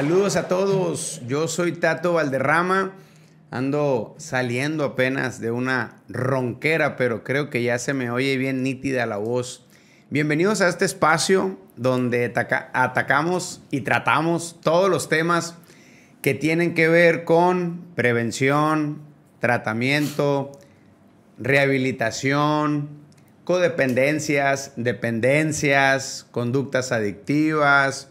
Saludos a todos. Yo soy Tato Valderrama. Ando saliendo apenas de una ronquera, pero creo que ya se me oye bien nítida la voz. Bienvenidos a este espacio donde atacamos y tratamos todos los temas que tienen que ver con prevención, tratamiento, rehabilitación, codependencias, dependencias, conductas adictivas,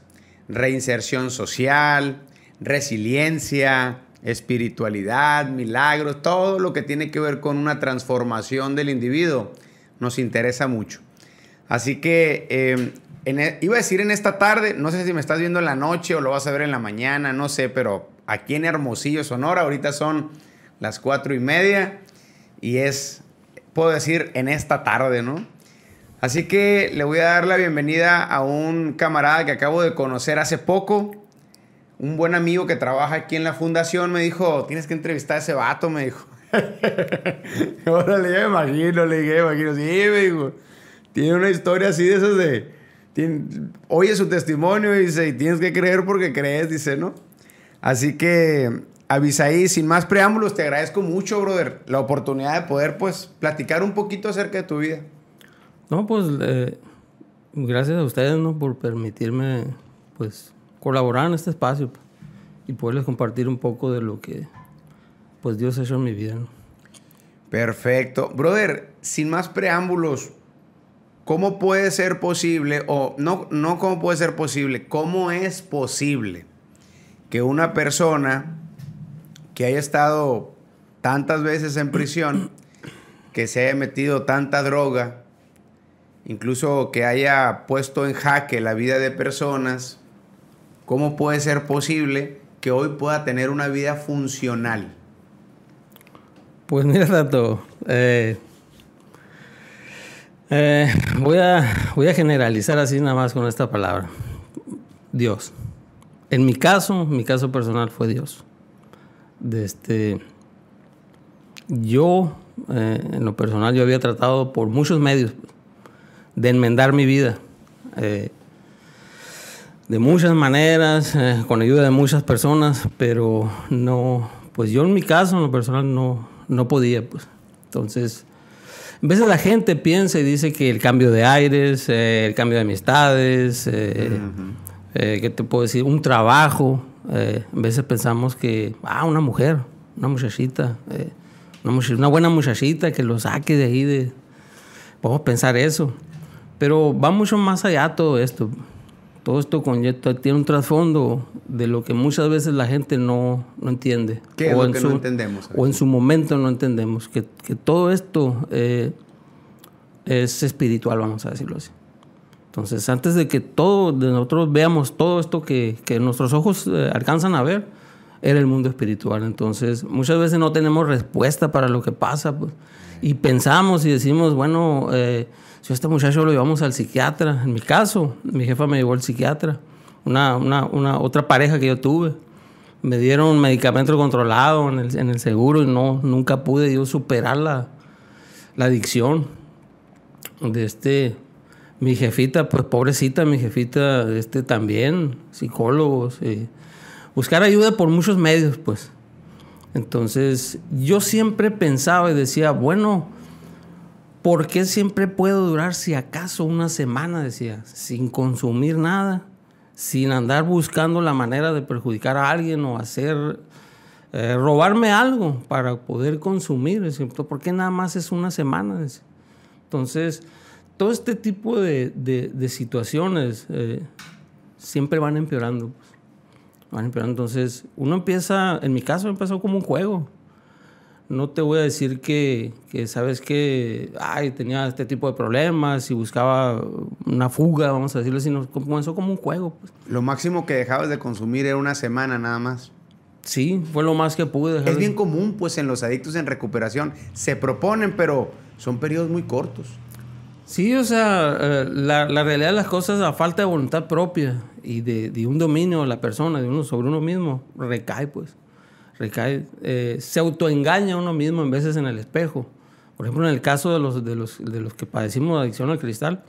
reinserción social, resiliencia, espiritualidad, milagros, todo lo que tiene que ver con una transformación del individuo nos interesa mucho. Así que em, e, iba a decir en esta tarde, no sé si me estás viendo en la noche o lo vas a ver en la mañana, no sé, pero aquí en Hermosillo, Sonora, ahorita son las cuatro y media y es, puedo decir, en esta tarde, ¿no? Así que le voy a dar la bienvenida a un camarada que acabo de conocer hace poco. Un buen amigo que trabaja aquí en la fundación me dijo, tienes que entrevistar a ese vato, me dijo. Órale, me imagino, le dije, imagino. Sí, me dijo. Tiene una historia así de esas de... oye su testimonio y dice, tienes que creer porque crees, dice, ¿no? Así que ahí sin más preámbulos, te agradezco mucho, brother, la oportunidad de poder, pues, platicar un poquito acerca de tu vida. No, pues eh, gracias a ustedes ¿no? por permitirme pues colaborar en este espacio y poderles compartir un poco de lo que pues Dios ha hecho en mi vida. Perfecto. Brother, sin más preámbulos, ¿cómo puede ser posible, o no, no cómo puede ser posible, cómo es posible que una persona que haya estado tantas veces en prisión, que se haya metido tanta droga, incluso que haya puesto en jaque la vida de personas, ¿cómo puede ser posible que hoy pueda tener una vida funcional? Pues mira, Tato, eh, eh, voy, a, voy a generalizar así nada más con esta palabra. Dios. En mi caso, mi caso personal fue Dios. este, yo, eh, en lo personal, yo había tratado por muchos medios de enmendar mi vida. Eh, de muchas maneras, eh, con ayuda de muchas personas, pero no, pues yo en mi caso, en lo personal, no, no podía. Pues. Entonces, a veces la gente piensa y dice que el cambio de aires, eh, el cambio de amistades, ¿qué te puedo decir? Un trabajo. a veces pensamos que, ah, una mujer, una muchachita, una, buena muchachita que lo saque de ahí de... Podemos pensar eso. Pero va mucho más allá todo esto. Todo esto tiene un trasfondo de lo que muchas veces la gente no, no entiende. ¿Qué o que no entendemos? O en su momento no entendemos. Que, todo esto eh, es espiritual, vamos a decirlo así. Entonces, antes de que todo, nosotros veamos todo esto que, nuestros ojos eh, alcanzan a ver, era el mundo espiritual. Entonces, muchas veces no tenemos respuesta para lo que pasa pues. y pensamos y decimos, bueno, eh, si este muchacho lo llevamos al psiquiatra, en mi caso, mi jefa me llevó al psiquiatra, una, una, una otra pareja que yo tuve. Me dieron medicamento controlado en el, en el seguro y no, nunca pude yo superar la, la adicción de este mi jefita, pues pobrecita, mi jefita, este también, psicólogos, y eh, buscar ayuda por muchos medios, pues. Entonces, yo siempre pensaba y decía, bueno, ¿Por qué siempre puedo durar si acaso una semana, decía, sin consumir nada, sin andar buscando la manera de perjudicar a alguien o hacer, eh, robarme algo para poder consumir? cierto ¿Por qué nada más es una semana? Entonces, todo este tipo de, situaciones eh, siempre van empeorando. Pues. Van empeorando. Entonces, uno empieza, en mi caso, empezó como un juego no te voy a decir que, que sabes que ay, tenía este tipo de problemas y buscaba una fuga, vamos a decirlo, sino comenzó como un juego. Pues. Lo máximo que dejabas de consumir era una semana nada más. Sí, fue lo más que pude dejar. Es bien común, pues, en los adictos en recuperación. Se proponen, pero son periodos muy cortos. Sí, o sea, eh, la, realidad de las cosas, a falta de voluntad propia y de, de un dominio de la persona, de uno sobre uno mismo, recae, pues recae, eh, se autoengaña uno mismo en veces en el espejo. Por ejemplo, en el caso de los, de los, de que padecimos adicción al cristal,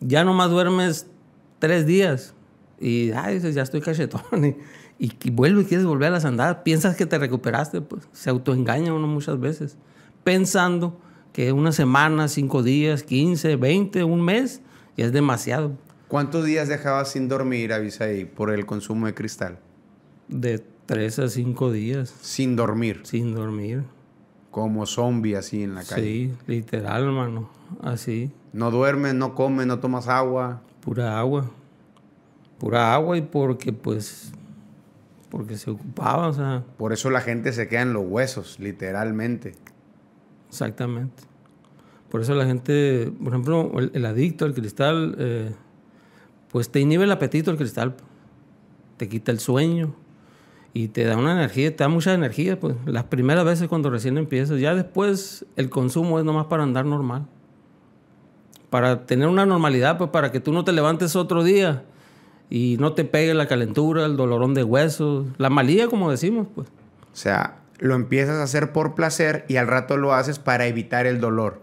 ya nomás duermes tres días y dices, ya estoy cachetón y, y, y y quieres volver a las andadas. Piensas que te recuperaste, pues se autoengaña uno muchas veces, pensando que una semana, cinco días, quince, veinte, un mes, ya es demasiado. ¿Cuántos días dejabas sin dormir, ahí, por el consumo de cristal? De Tres a cinco días. Sin dormir. Sin dormir. Como zombie así en la calle. Sí, literal, mano. Así. No duerme, no come, no tomas agua. Pura agua. Pura agua y porque pues... Porque se ocupaba, o sea... Por eso la gente se queda en los huesos, literalmente. Exactamente. Por eso la gente, por ejemplo, el, adicto al cristal, eh, pues te inhibe el apetito al cristal. Te quita el sueño y te da una energía, te da mucha energía, pues las primeras veces cuando recién empiezas, ya después el consumo es nomás para andar normal, para tener una normalidad, pues para que tú no te levantes otro día y no te pegue la calentura, el dolorón de huesos, la malía como decimos, pues. O sea, lo empiezas a hacer por placer y al rato lo haces para evitar el dolor.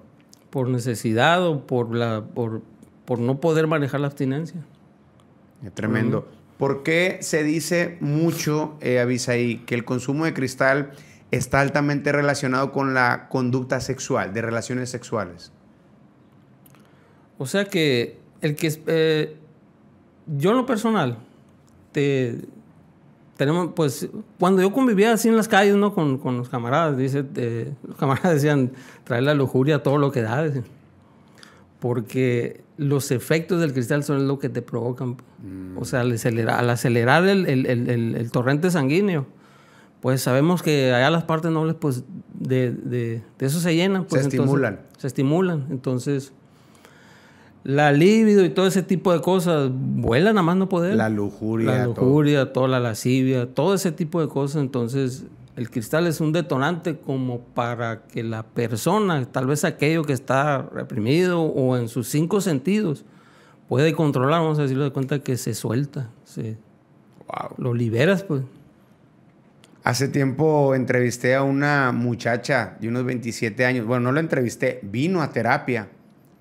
Por necesidad o por, la, por, por no poder manejar la abstinencia. Es tremendo. ¿Por qué se dice mucho, eh, que el consumo de cristal está altamente relacionado con la conducta sexual, de relaciones sexuales? O sea que el que eh, yo en lo personal tenemos pues cuando yo convivía así en las calles no con, los camaradas dice eh, los camaradas decían trae la lujuria todo lo que da decían porque los efectos del cristal son lo que te provocan. Mm. O sea, al acelerar, el, torrente sanguíneo, pues sabemos que allá las partes nobles, pues de, eso se llenan. Pues, se estimulan. Se estimulan. Entonces, la libido y todo ese tipo de cosas vuelan a más no poder. La lujuria. La lujuria, toda la lascivia, todo ese tipo de cosas. Entonces, el cristal es un detonante como para que la persona, tal vez aquello que está reprimido o en sus cinco sentidos, puede controlar, vamos a decirlo de cuenta que se suelta, se, lo liberas pues. Hace tiempo entrevisté a una muchacha de unos 27 años, bueno, no la entrevisté, vino a terapia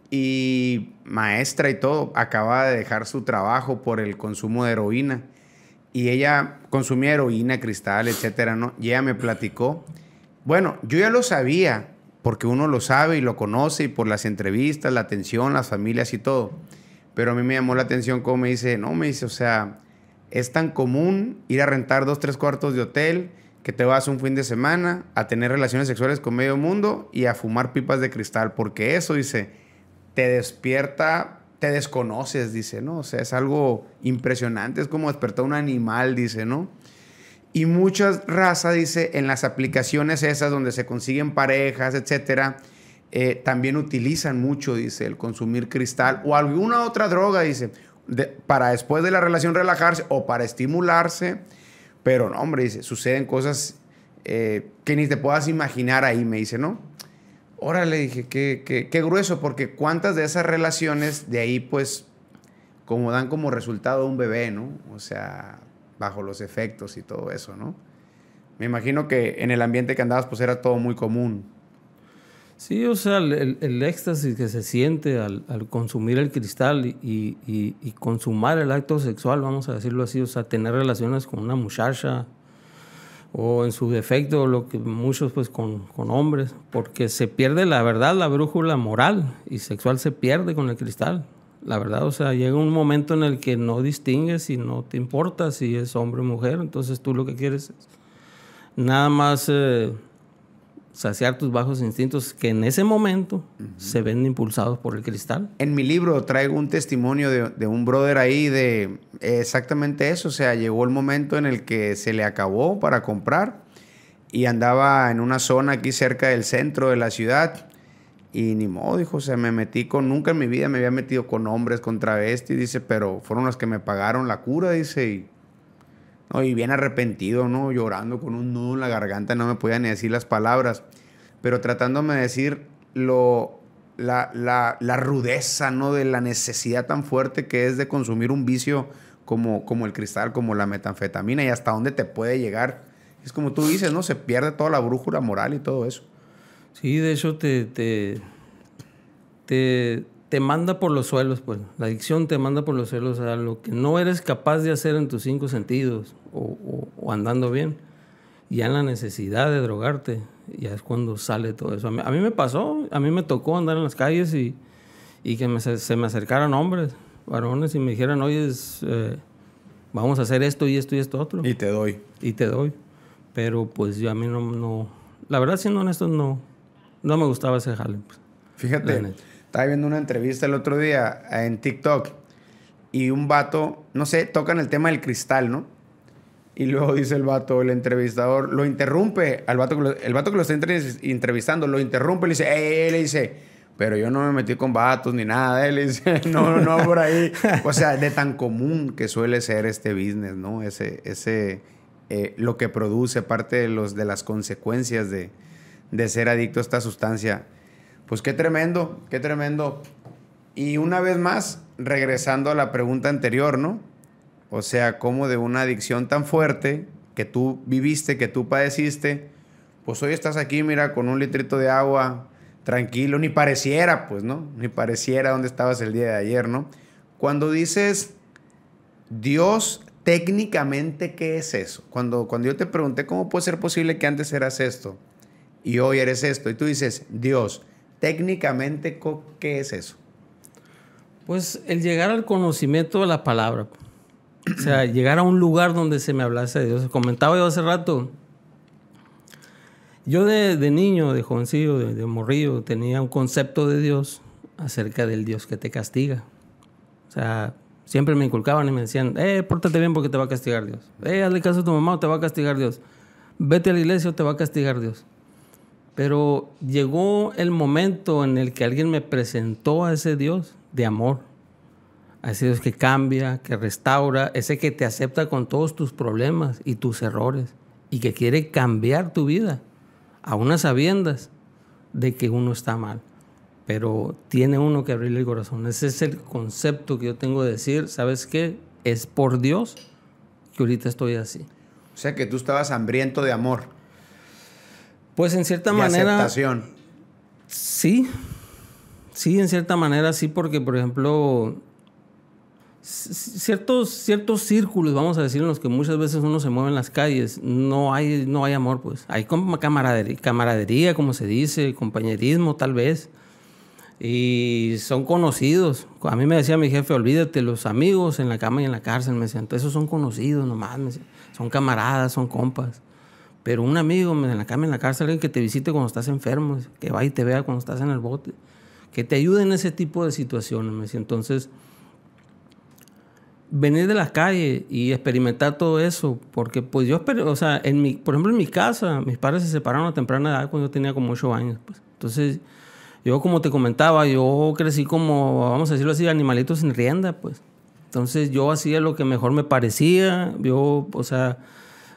y maestra y todo, acaba de dejar su trabajo por el consumo de heroína y ella consumía heroína, cristal, etcétera, ¿no? Y ella me platicó. Bueno, yo ya lo sabía, porque uno lo sabe y lo conoce, y por las entrevistas, la atención, las familias y todo. Pero a mí me llamó la atención cómo me dice, no, me dice, o sea, es tan común ir a rentar dos, tres cuartos de hotel, que te vas un fin de semana a tener relaciones sexuales con medio mundo y a fumar pipas de cristal, porque eso, dice, te despierta te desconoces, dice, ¿no? O sea, es algo impresionante, es como despertar un animal, dice, ¿no? Y muchas raza, dice, en las aplicaciones esas donde se consiguen parejas, etcétera, eh, también utilizan mucho, dice, el consumir cristal o alguna otra droga, dice, para después de la relación relajarse o para estimularse. Pero no, hombre, dice, suceden cosas eh, que ni te puedas imaginar ahí, me dice, ¿no? Órale, dije, qué, qué, grueso, porque cuántas de esas relaciones de ahí, pues, como dan como resultado un bebé, ¿no? O sea, bajo los efectos y todo eso, ¿no? Me imagino que en el ambiente que andabas, pues era todo muy común. Sí, o sea, el, éxtasis que se siente al, consumir el cristal y, consumar el acto sexual, vamos a decirlo así, o sea, tener relaciones con una muchacha, o en su defecto lo que muchos pues con, hombres, porque se pierde la verdad, la brújula moral y sexual se pierde con el cristal. La verdad, o sea, llega un momento en el que no distingues y no te importa si es hombre o mujer, entonces tú lo que quieres es nada más eh, saciar tus bajos instintos que en ese momento se ven impulsados por el cristal. En mi libro traigo un testimonio de, un brother ahí de exactamente eso, o sea, llegó el momento en el que se le acabó para comprar y andaba en una zona aquí cerca del centro de la ciudad y ni modo, dijo, o sea, me metí con, nunca en mi vida me había metido con hombres, con travestis, dice, pero fueron los que me pagaron la cura, dice, y y bien arrepentido, ¿no? Llorando con un nudo en la garganta, no me podía ni decir las palabras, pero tratándome de decir lo, la, la, rudeza, ¿no? De la necesidad tan fuerte que es de consumir un vicio como, como el cristal, como la metanfetamina y hasta dónde te puede llegar. Es como tú dices, ¿no? Se pierde toda la brújula moral y todo eso. Sí, de eso te, te, te te manda por los suelos, pues. La adicción te manda por los suelos a lo que no eres capaz de hacer en tus cinco sentidos o, andando bien. Ya en la necesidad de drogarte, ya es cuando sale todo eso. A mí, me pasó, a mí me tocó andar en las calles y, que se me acercaran hombres, varones, y me dijeran, oye, es, eh, vamos a hacer esto y esto y esto otro. Y te doy. Y te doy. Pero pues yo a mí no, no la verdad siendo honesto, no, no me gustaba ese jale. Pues. Fíjate. Estaba viendo una entrevista el otro día eh, en TikTok y un vato, no sé, tocan el tema del cristal, ¿no? Y luego dice el vato, el entrevistador, lo interrumpe al vato el vato que lo está entrevistando, lo interrumpe y le dice, le dice, pero yo no me metí con vatos ni nada, él dice, no, no, no, por ahí. o sea, de tan común que suele ser este business, ¿no? Ese, ese, eh, lo que produce, parte de, los, de las consecuencias de, de ser adicto a esta sustancia. Pues qué tremendo, qué tremendo. Y una vez más, regresando a la pregunta anterior, ¿no? O sea, cómo de una adicción tan fuerte que tú viviste, que tú padeciste, pues hoy estás aquí, mira, con un litrito de agua, tranquilo, ni pareciera, pues, ¿no? Ni pareciera donde estabas el día de ayer, ¿no? Cuando dices Dios, técnicamente, ¿qué es eso? Cuando, cuando yo te pregunté, ¿cómo puede ser posible que antes eras esto y hoy eres esto? Y tú dices, Dios, Técnicamente, ¿qué es eso? Pues el llegar al conocimiento de la palabra. O sea, llegar a un lugar donde se me hablase de Dios. Comentaba yo hace rato. Yo de, niño, de jovencillo, de, de, morrillo, tenía un concepto de Dios acerca del Dios que te castiga. O sea, siempre me inculcaban y me decían, eh, pórtate bien porque te va a castigar Dios. Eh, hazle caso a tu mamá o te va a castigar Dios. Vete a la iglesia o te va a castigar Dios. Pero llegó el momento en el que alguien me presentó a ese Dios de amor, a ese Dios que cambia, que restaura, ese que te acepta con todos tus problemas y tus errores y que quiere cambiar tu vida, a unas sabiendas de que uno está mal. Pero tiene uno que abrirle el corazón. Ese es el concepto que yo tengo de decir, ¿sabes qué? Es por Dios que ahorita estoy así. O sea que tú estabas hambriento de amor. Pues en cierta manera. Aceptación. Sí. Sí, en cierta manera sí, porque por ejemplo. Ciertos, ciertos círculos, vamos a decir, en los que muchas veces uno se mueve en las calles, no hay, no hay amor, pues. Hay camaradería, camaradería, como se dice, compañerismo, tal vez y son conocidos. A mí me decía mi jefe, olvídate, los amigos en la cama y en la cárcel, me decían, esos son conocidos nomás, son camaradas, son compas. Pero un amigo en la cama, en la cárcel, alguien que te visite cuando estás enfermo, que va y te vea cuando estás en el bote, que te ayude en ese tipo de situaciones. Me Entonces, venir de las calles y experimentar todo eso, porque pues yo, o sea, en mi, por ejemplo, en mi casa, mis padres se separaron a temprana edad cuando yo tenía como ocho años. Pues. Entonces, yo como te comentaba, yo crecí como, vamos a decirlo así, animalitos sin rienda, pues. Entonces yo hacía lo que mejor me parecía, yo, o sea,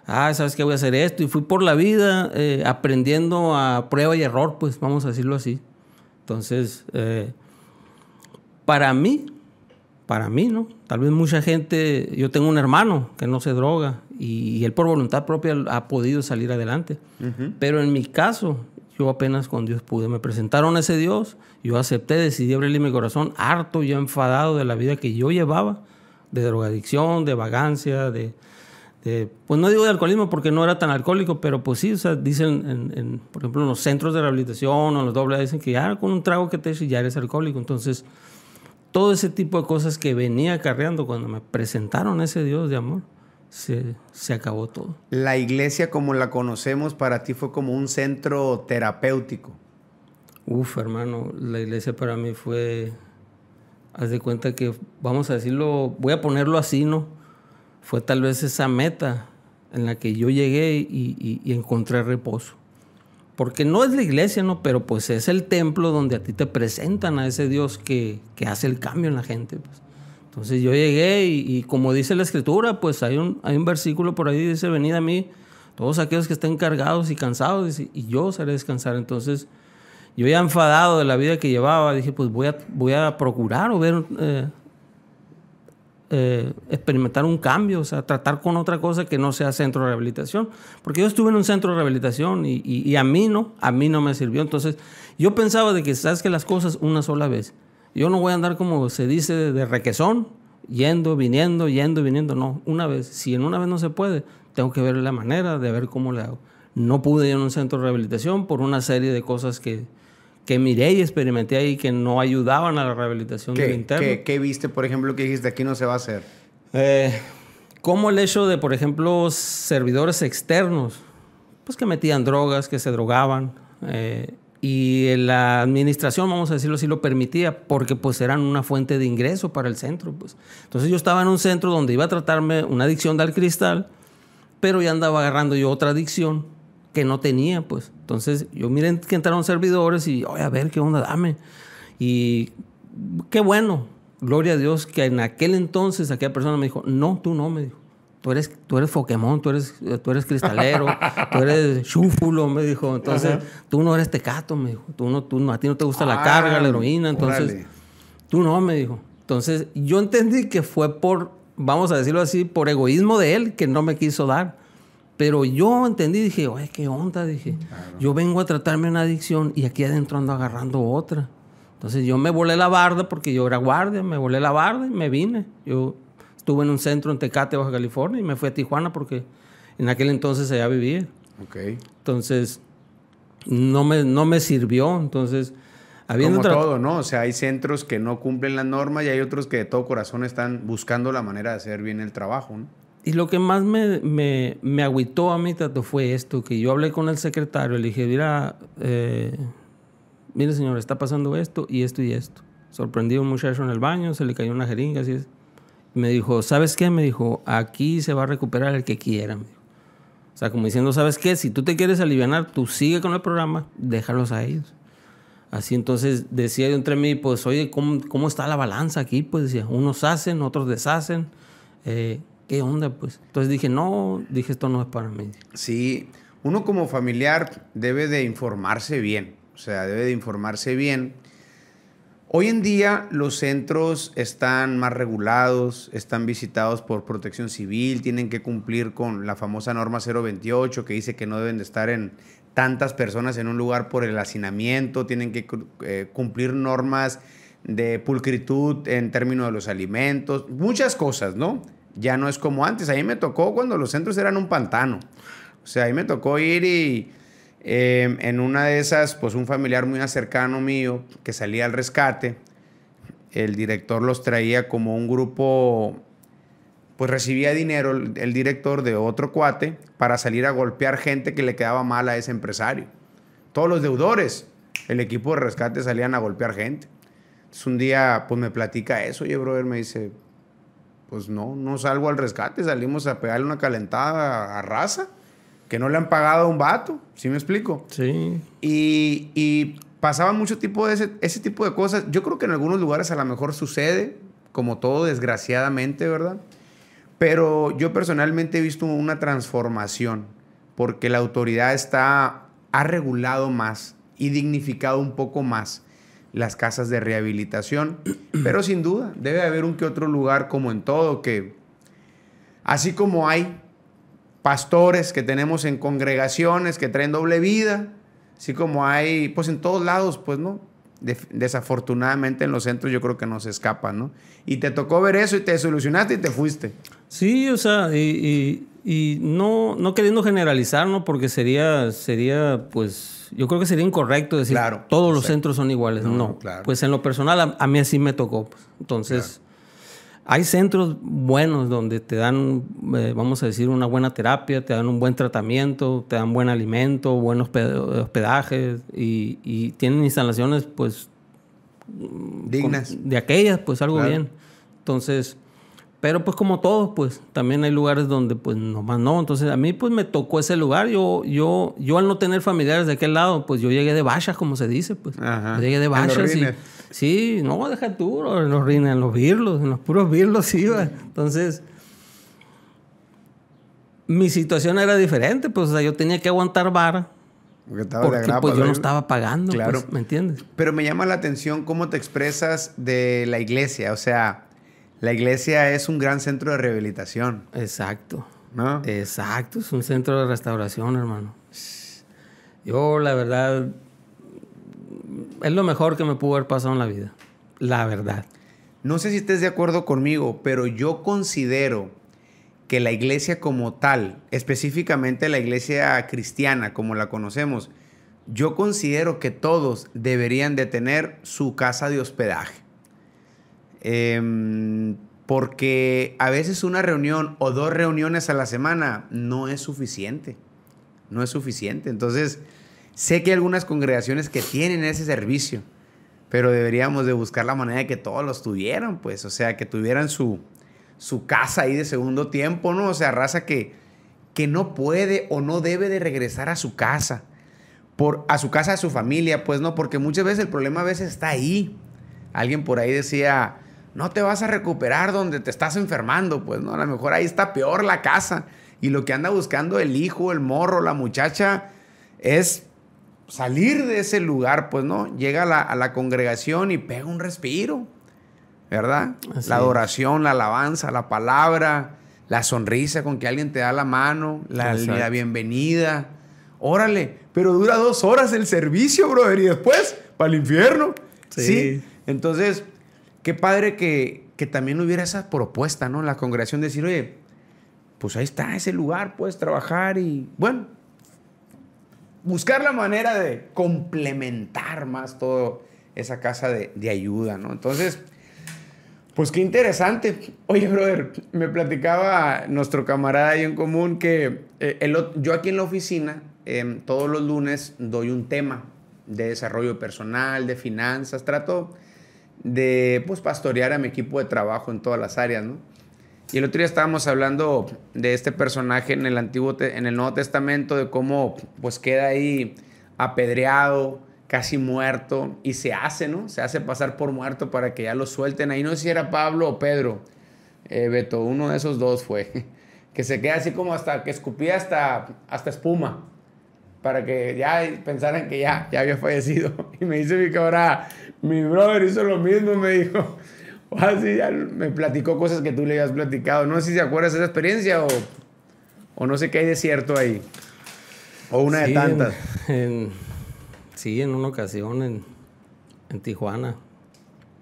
ah, sabes qué? voy a hacer esto, y fui por la vida eh, aprendiendo a prueba y error, pues vamos a decirlo así. Entonces, eh, para mí, para mí, ¿no? Tal vez mucha gente, yo tengo un hermano que no se droga y, él por voluntad propia ha podido salir adelante. Pero en mi caso, yo apenas con Dios pude. Me presentaron a ese Dios, yo acepté, decidí abrirle mi corazón, harto y enfadado de la vida que yo llevaba, de drogadicción, de vagancia, de, este, pues no digo de alcoholismo porque no era tan alcohólico, pero pues sí, o sea, dicen, por ejemplo, en los centros de rehabilitación o en los dobles, dicen que ya con un trago que te eches ya eres alcohólico. Entonces, todo ese tipo de cosas que venía acarreando cuando me presentaron ese Dios de amor, se, se, acabó todo. La iglesia como la conocemos para ti fue como un centro terapéutico. Uf, hermano, la iglesia para mí fue, haz de cuenta que, vamos a decirlo, voy a ponerlo así, ¿no? fue tal vez esa meta en la que yo llegué y, encontré reposo. Porque no es la iglesia, ¿no? Pero pues es el templo donde a ti te presentan a ese Dios que, hace el cambio en la gente. Pues. Entonces yo llegué y, como dice la escritura, pues hay un, hay un versículo por ahí dice, venid a mí todos aquellos que estén cargados y cansados y yo os haré descansar. Entonces yo ya enfadado de la vida que llevaba, dije, pues voy a, voy a procurar o ver... Eh, eh, experimentar un cambio, o sea, tratar con otra cosa que no sea centro de rehabilitación. Porque yo estuve en un centro de rehabilitación y, a mí no, a mí no me sirvió. Entonces, yo pensaba de que, ¿sabes que Las cosas una sola vez. Yo no voy a andar como se dice de requesón, yendo, viniendo, yendo, viniendo. No, una vez. Si en una vez no se puede, tengo que ver la manera de ver cómo le hago. No pude ir a un centro de rehabilitación por una serie de cosas que, que miré y experimenté ahí que no ayudaban a la rehabilitación del interno. ¿qué, viste, por ejemplo, que dijiste aquí no se va a hacer? Eh, como el hecho de, por ejemplo, servidores externos, pues que metían drogas, que se drogaban, eh, y la administración, vamos a decirlo así, lo permitía, porque pues eran una fuente de ingreso para el centro. Pues. Entonces yo estaba en un centro donde iba a tratarme una adicción al cristal, pero ya andaba agarrando yo otra adicción que no tenía, pues. Entonces, yo miren que entraron servidores y, oye, a ver, ¿qué onda? Dame. Y qué bueno, gloria a Dios, que en aquel entonces aquella persona me dijo, no, tú no, me dijo. Tú eres, tú eres Pokémon, tú eres, tú eres cristalero, tú eres chúfulo, me dijo. Entonces, tú no eres tecato, me dijo. Tú no, tú a ti no te gusta la ah, carga, la heroína. Entonces, tú no, me dijo. Entonces, yo entendí que fue por, vamos a decirlo así, por egoísmo de él que no me quiso dar. Pero yo entendí, dije, oye, ¿qué onda? Dije, yo vengo a tratarme una adicción y aquí adentro ando agarrando otra. Entonces yo me volé la barda porque yo era guardia, me volé la barda y me vine. Yo estuve en un centro en Tecate, Baja California, y me fui a Tijuana porque en aquel entonces allá vivía. Ok. Entonces, no me, no me sirvió. Entonces, habiendo Como todo, ¿no? O sea, hay centros que no cumplen las normas y hay otros que de todo corazón están buscando la manera de hacer bien el trabajo, ¿no? y lo que más me, me, agüitó a mí, Tato, fue esto, que yo hablé con el secretario, le dije, mira, eh, mire señor, está pasando esto y esto y esto. a un muchacho en el baño, se le cayó una jeringa, así es. Me dijo, ¿sabes qué? Me dijo, aquí se va a recuperar el que quiera. O sea, como diciendo, ¿sabes qué? Si tú te quieres aliviar, tú sigue con el programa, déjalos a ellos. Así entonces decía yo entre mí, pues, oye, ¿cómo, cómo está la balanza aquí? Pues decía, unos hacen, otros deshacen. Eh, ¿qué onda? Pues entonces dije, no, dije, esto no es para mí. Sí, uno como familiar debe de informarse bien, o sea, debe de informarse bien. Hoy en día los centros están más regulados, están visitados por protección civil, tienen que cumplir con la famosa norma 028 que dice que no deben de estar en tantas personas en un lugar por el hacinamiento, tienen que eh, cumplir normas de pulcritud en términos de los alimentos, muchas cosas, ¿no? ya no es como antes. Ahí me tocó cuando los centros eran un pantano. O sea, ahí me tocó ir y eh, en una de esas, pues un familiar muy cercano mío que salía al rescate, el director los traía como un grupo, pues recibía dinero el, director de otro cuate para salir a golpear gente que le quedaba mal a ese empresario. Todos los deudores, el equipo de rescate salían a golpear gente. Entonces un día, pues me platica eso, oye, brother, me dice, pues no, no salgo al rescate, salimos a pegarle una calentada a, raza, que no le han pagado a un vato, ¿sí me explico? Sí. Y, pasaba mucho tipo de ese, ese tipo de cosas. Yo creo que en algunos lugares a lo mejor sucede, como todo, desgraciadamente, ¿verdad? Pero yo personalmente he visto una transformación, porque la autoridad está, ha regulado más y dignificado un poco más las casas de rehabilitación. Pero sin duda, debe haber un que otro lugar como en todo, que así como hay pastores que tenemos en congregaciones que traen doble vida, así como hay, pues en todos lados, pues no. desafortunadamente en los centros yo creo que nos escapan, ¿no? Y te tocó ver eso y te solucionaste y te fuiste. Sí, o sea, y, no, no queriendo generalizar, ¿no? Porque sería, sería pues yo creo que sería incorrecto decir todos los centros son iguales. No, pues en lo personal a, mí así me tocó. Pues. Entonces, hay centros buenos donde te dan, eh, vamos a decir, una buena terapia, te dan un buen tratamiento, te dan buen alimento, buenos hospedajes y, tienen instalaciones pues dignas. de aquellas, pues algo bien. Entonces, pero pues como todos, pues también hay lugares donde pues nomás no. Entonces a mí pues me tocó ese lugar. Yo, yo, yo al no tener familiares de aquel lado, pues yo llegué de bachas, como se dice, pues. Ajá. llegué de bachas. sí, no, deja tú, en los rines, en los virlos, en los puros virlos iba. Entonces, mi situación era diferente, pues o sea, yo tenía que aguantar vara. Porque, estaba porque grapa, Porque yo no estaba pagando, pues, claro. ¿me entiendes? Pero me llama la atención cómo te expresas de la iglesia, o sea la iglesia es un gran centro de rehabilitación. Exacto. ¿No? Exacto, es un centro de restauración, hermano. Yo, la verdad, es lo mejor que me pudo haber pasado en la vida. La verdad. No sé si estés de acuerdo conmigo, pero yo considero que la iglesia como tal, específicamente la iglesia cristiana como la conocemos, yo considero que todos deberían de tener su casa de hospedaje. Em, porque a veces una reunión o dos reuniones a la semana no es suficiente. No es suficiente. Entonces, sé que hay algunas congregaciones que tienen ese servicio, pero deberíamos de buscar la manera de que todos los tuvieran, pues, o sea, que tuvieran su, su casa ahí de segundo tiempo, ¿no? O sea, raza que, que no puede o no debe de regresar a su casa, por, a su casa, a su familia, pues, ¿no? Porque muchas veces el problema a veces está ahí. Alguien por ahí decía, no te vas a recuperar donde te estás enfermando, pues, ¿no? A lo mejor ahí está peor la casa. Y lo que anda buscando el hijo, el morro, la muchacha, es salir de ese lugar, pues, ¿no? Llega a la, congregación y pega un respiro, ¿verdad? la adoración, la alabanza, la palabra, la sonrisa con que alguien te da la mano, la, bienvenida. Órale, pero dura dos horas el servicio, brother, y después, para el infierno. ¿sí? Entonces, qué padre que, también hubiera esa propuesta, ¿no? La congregación decir, oye, pues ahí está ese lugar, puedes trabajar y, bueno, buscar la manera de complementar más toda esa casa de, ayuda, ¿no? Entonces, pues qué interesante. Oye, brother, me platicaba nuestro camarada ahí en común que eh, yo aquí en la oficina, em, todos los lunes doy un tema de desarrollo personal, de finanzas, trato de pues, pastorear a mi equipo de trabajo en todas las áreas, ¿no? Y el otro día estábamos hablando de este personaje en el antiguo en el Nuevo Testamento de cómo pues queda ahí apedreado, casi muerto y se hace, ¿no? Se hace pasar por muerto para que ya lo suelten. Ahí no sé si era Pablo o Pedro. Eh, Beto, uno de esos dos fue que se queda así como hasta que escupía hasta hasta espuma para que ya pensaran que ya ya había fallecido. Y me dice mi cabra, ah, mi brother hizo lo mismo, me dijo. O así ah, me platicó cosas que tú le habías platicado. No sé si te acuerdas de esa experiencia o, no sé qué hay de cierto ahí. O una de tantas. sí, en una ocasión en, Tijuana.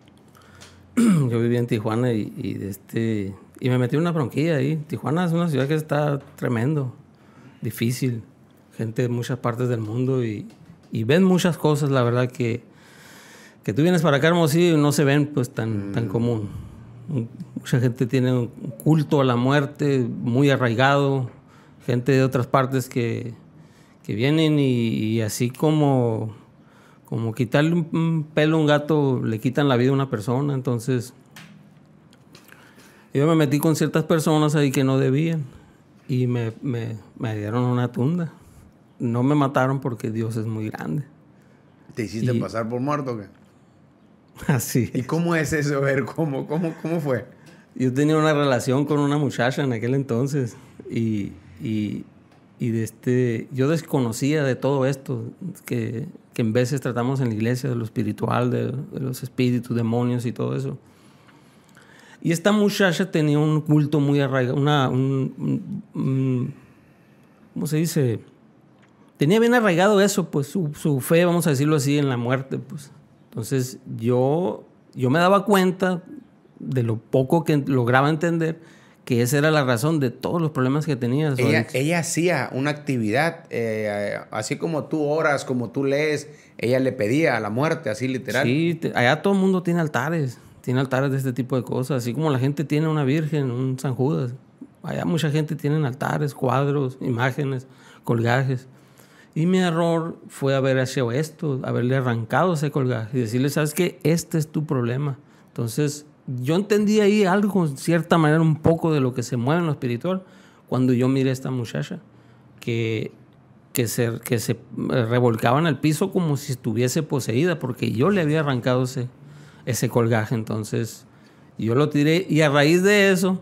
Yo vivía en Tijuana y, este, y me metí una bronquilla ahí. Tijuana es una ciudad que está tremendo, difícil. Gente de muchas partes del mundo y ven muchas cosas, la verdad, que, que tú vienes para acá, Hermosillo, no se ven pues tan, mm. tan común. Mucha gente tiene un culto a la muerte muy arraigado, gente de otras partes que, que vienen y, así como, como quitarle un pelo a un gato, le quitan la vida a una persona. Entonces, yo me metí con ciertas personas ahí que no debían y me, me, dieron una tunda. No me mataron porque Dios es muy grande. ¿Te hiciste pasar por muerto o qué? Así. ¿Y cómo es eso? A ver, ¿cómo, cómo, cómo fue? Yo tenía una relación con una muchacha en aquel entonces y, y, y de este, yo desconocía de todo esto que, que, en veces tratamos en la iglesia, de lo espiritual, de, los espíritus, demonios y todo eso. Y esta muchacha tenía un culto muy arraigado, una, ¿cómo se dice? Tenía bien arraigado eso, pues su, su, fe, vamos a decirlo así, en la muerte, pues. Entonces yo, yo me daba cuenta de lo poco que lograba entender que esa era la razón de todos los problemas que tenía. Ella, hacía una actividad, eh, así como tú oras, como tú lees, ella le pedía a la muerte, así literal. Sí, allá todo el mundo tiene altares, tiene altares de este tipo de cosas, así como la gente tiene una Virgen, un San Judas. Allá mucha gente tiene altares, cuadros, imágenes, colgajes. Y mi error fue haber hecho esto, haberle arrancado ese colgaje y decirle, sabes qué? este es tu problema. Entonces, yo entendí ahí algo, en cierta manera, un poco de lo que se mueve en lo espiritual cuando yo miré a esta muchacha que, que, se, que se eh, revolcaba en el piso como si estuviese poseída, porque yo le había arrancado ese, ese colgaje. Entonces, yo lo tiré y a raíz de eso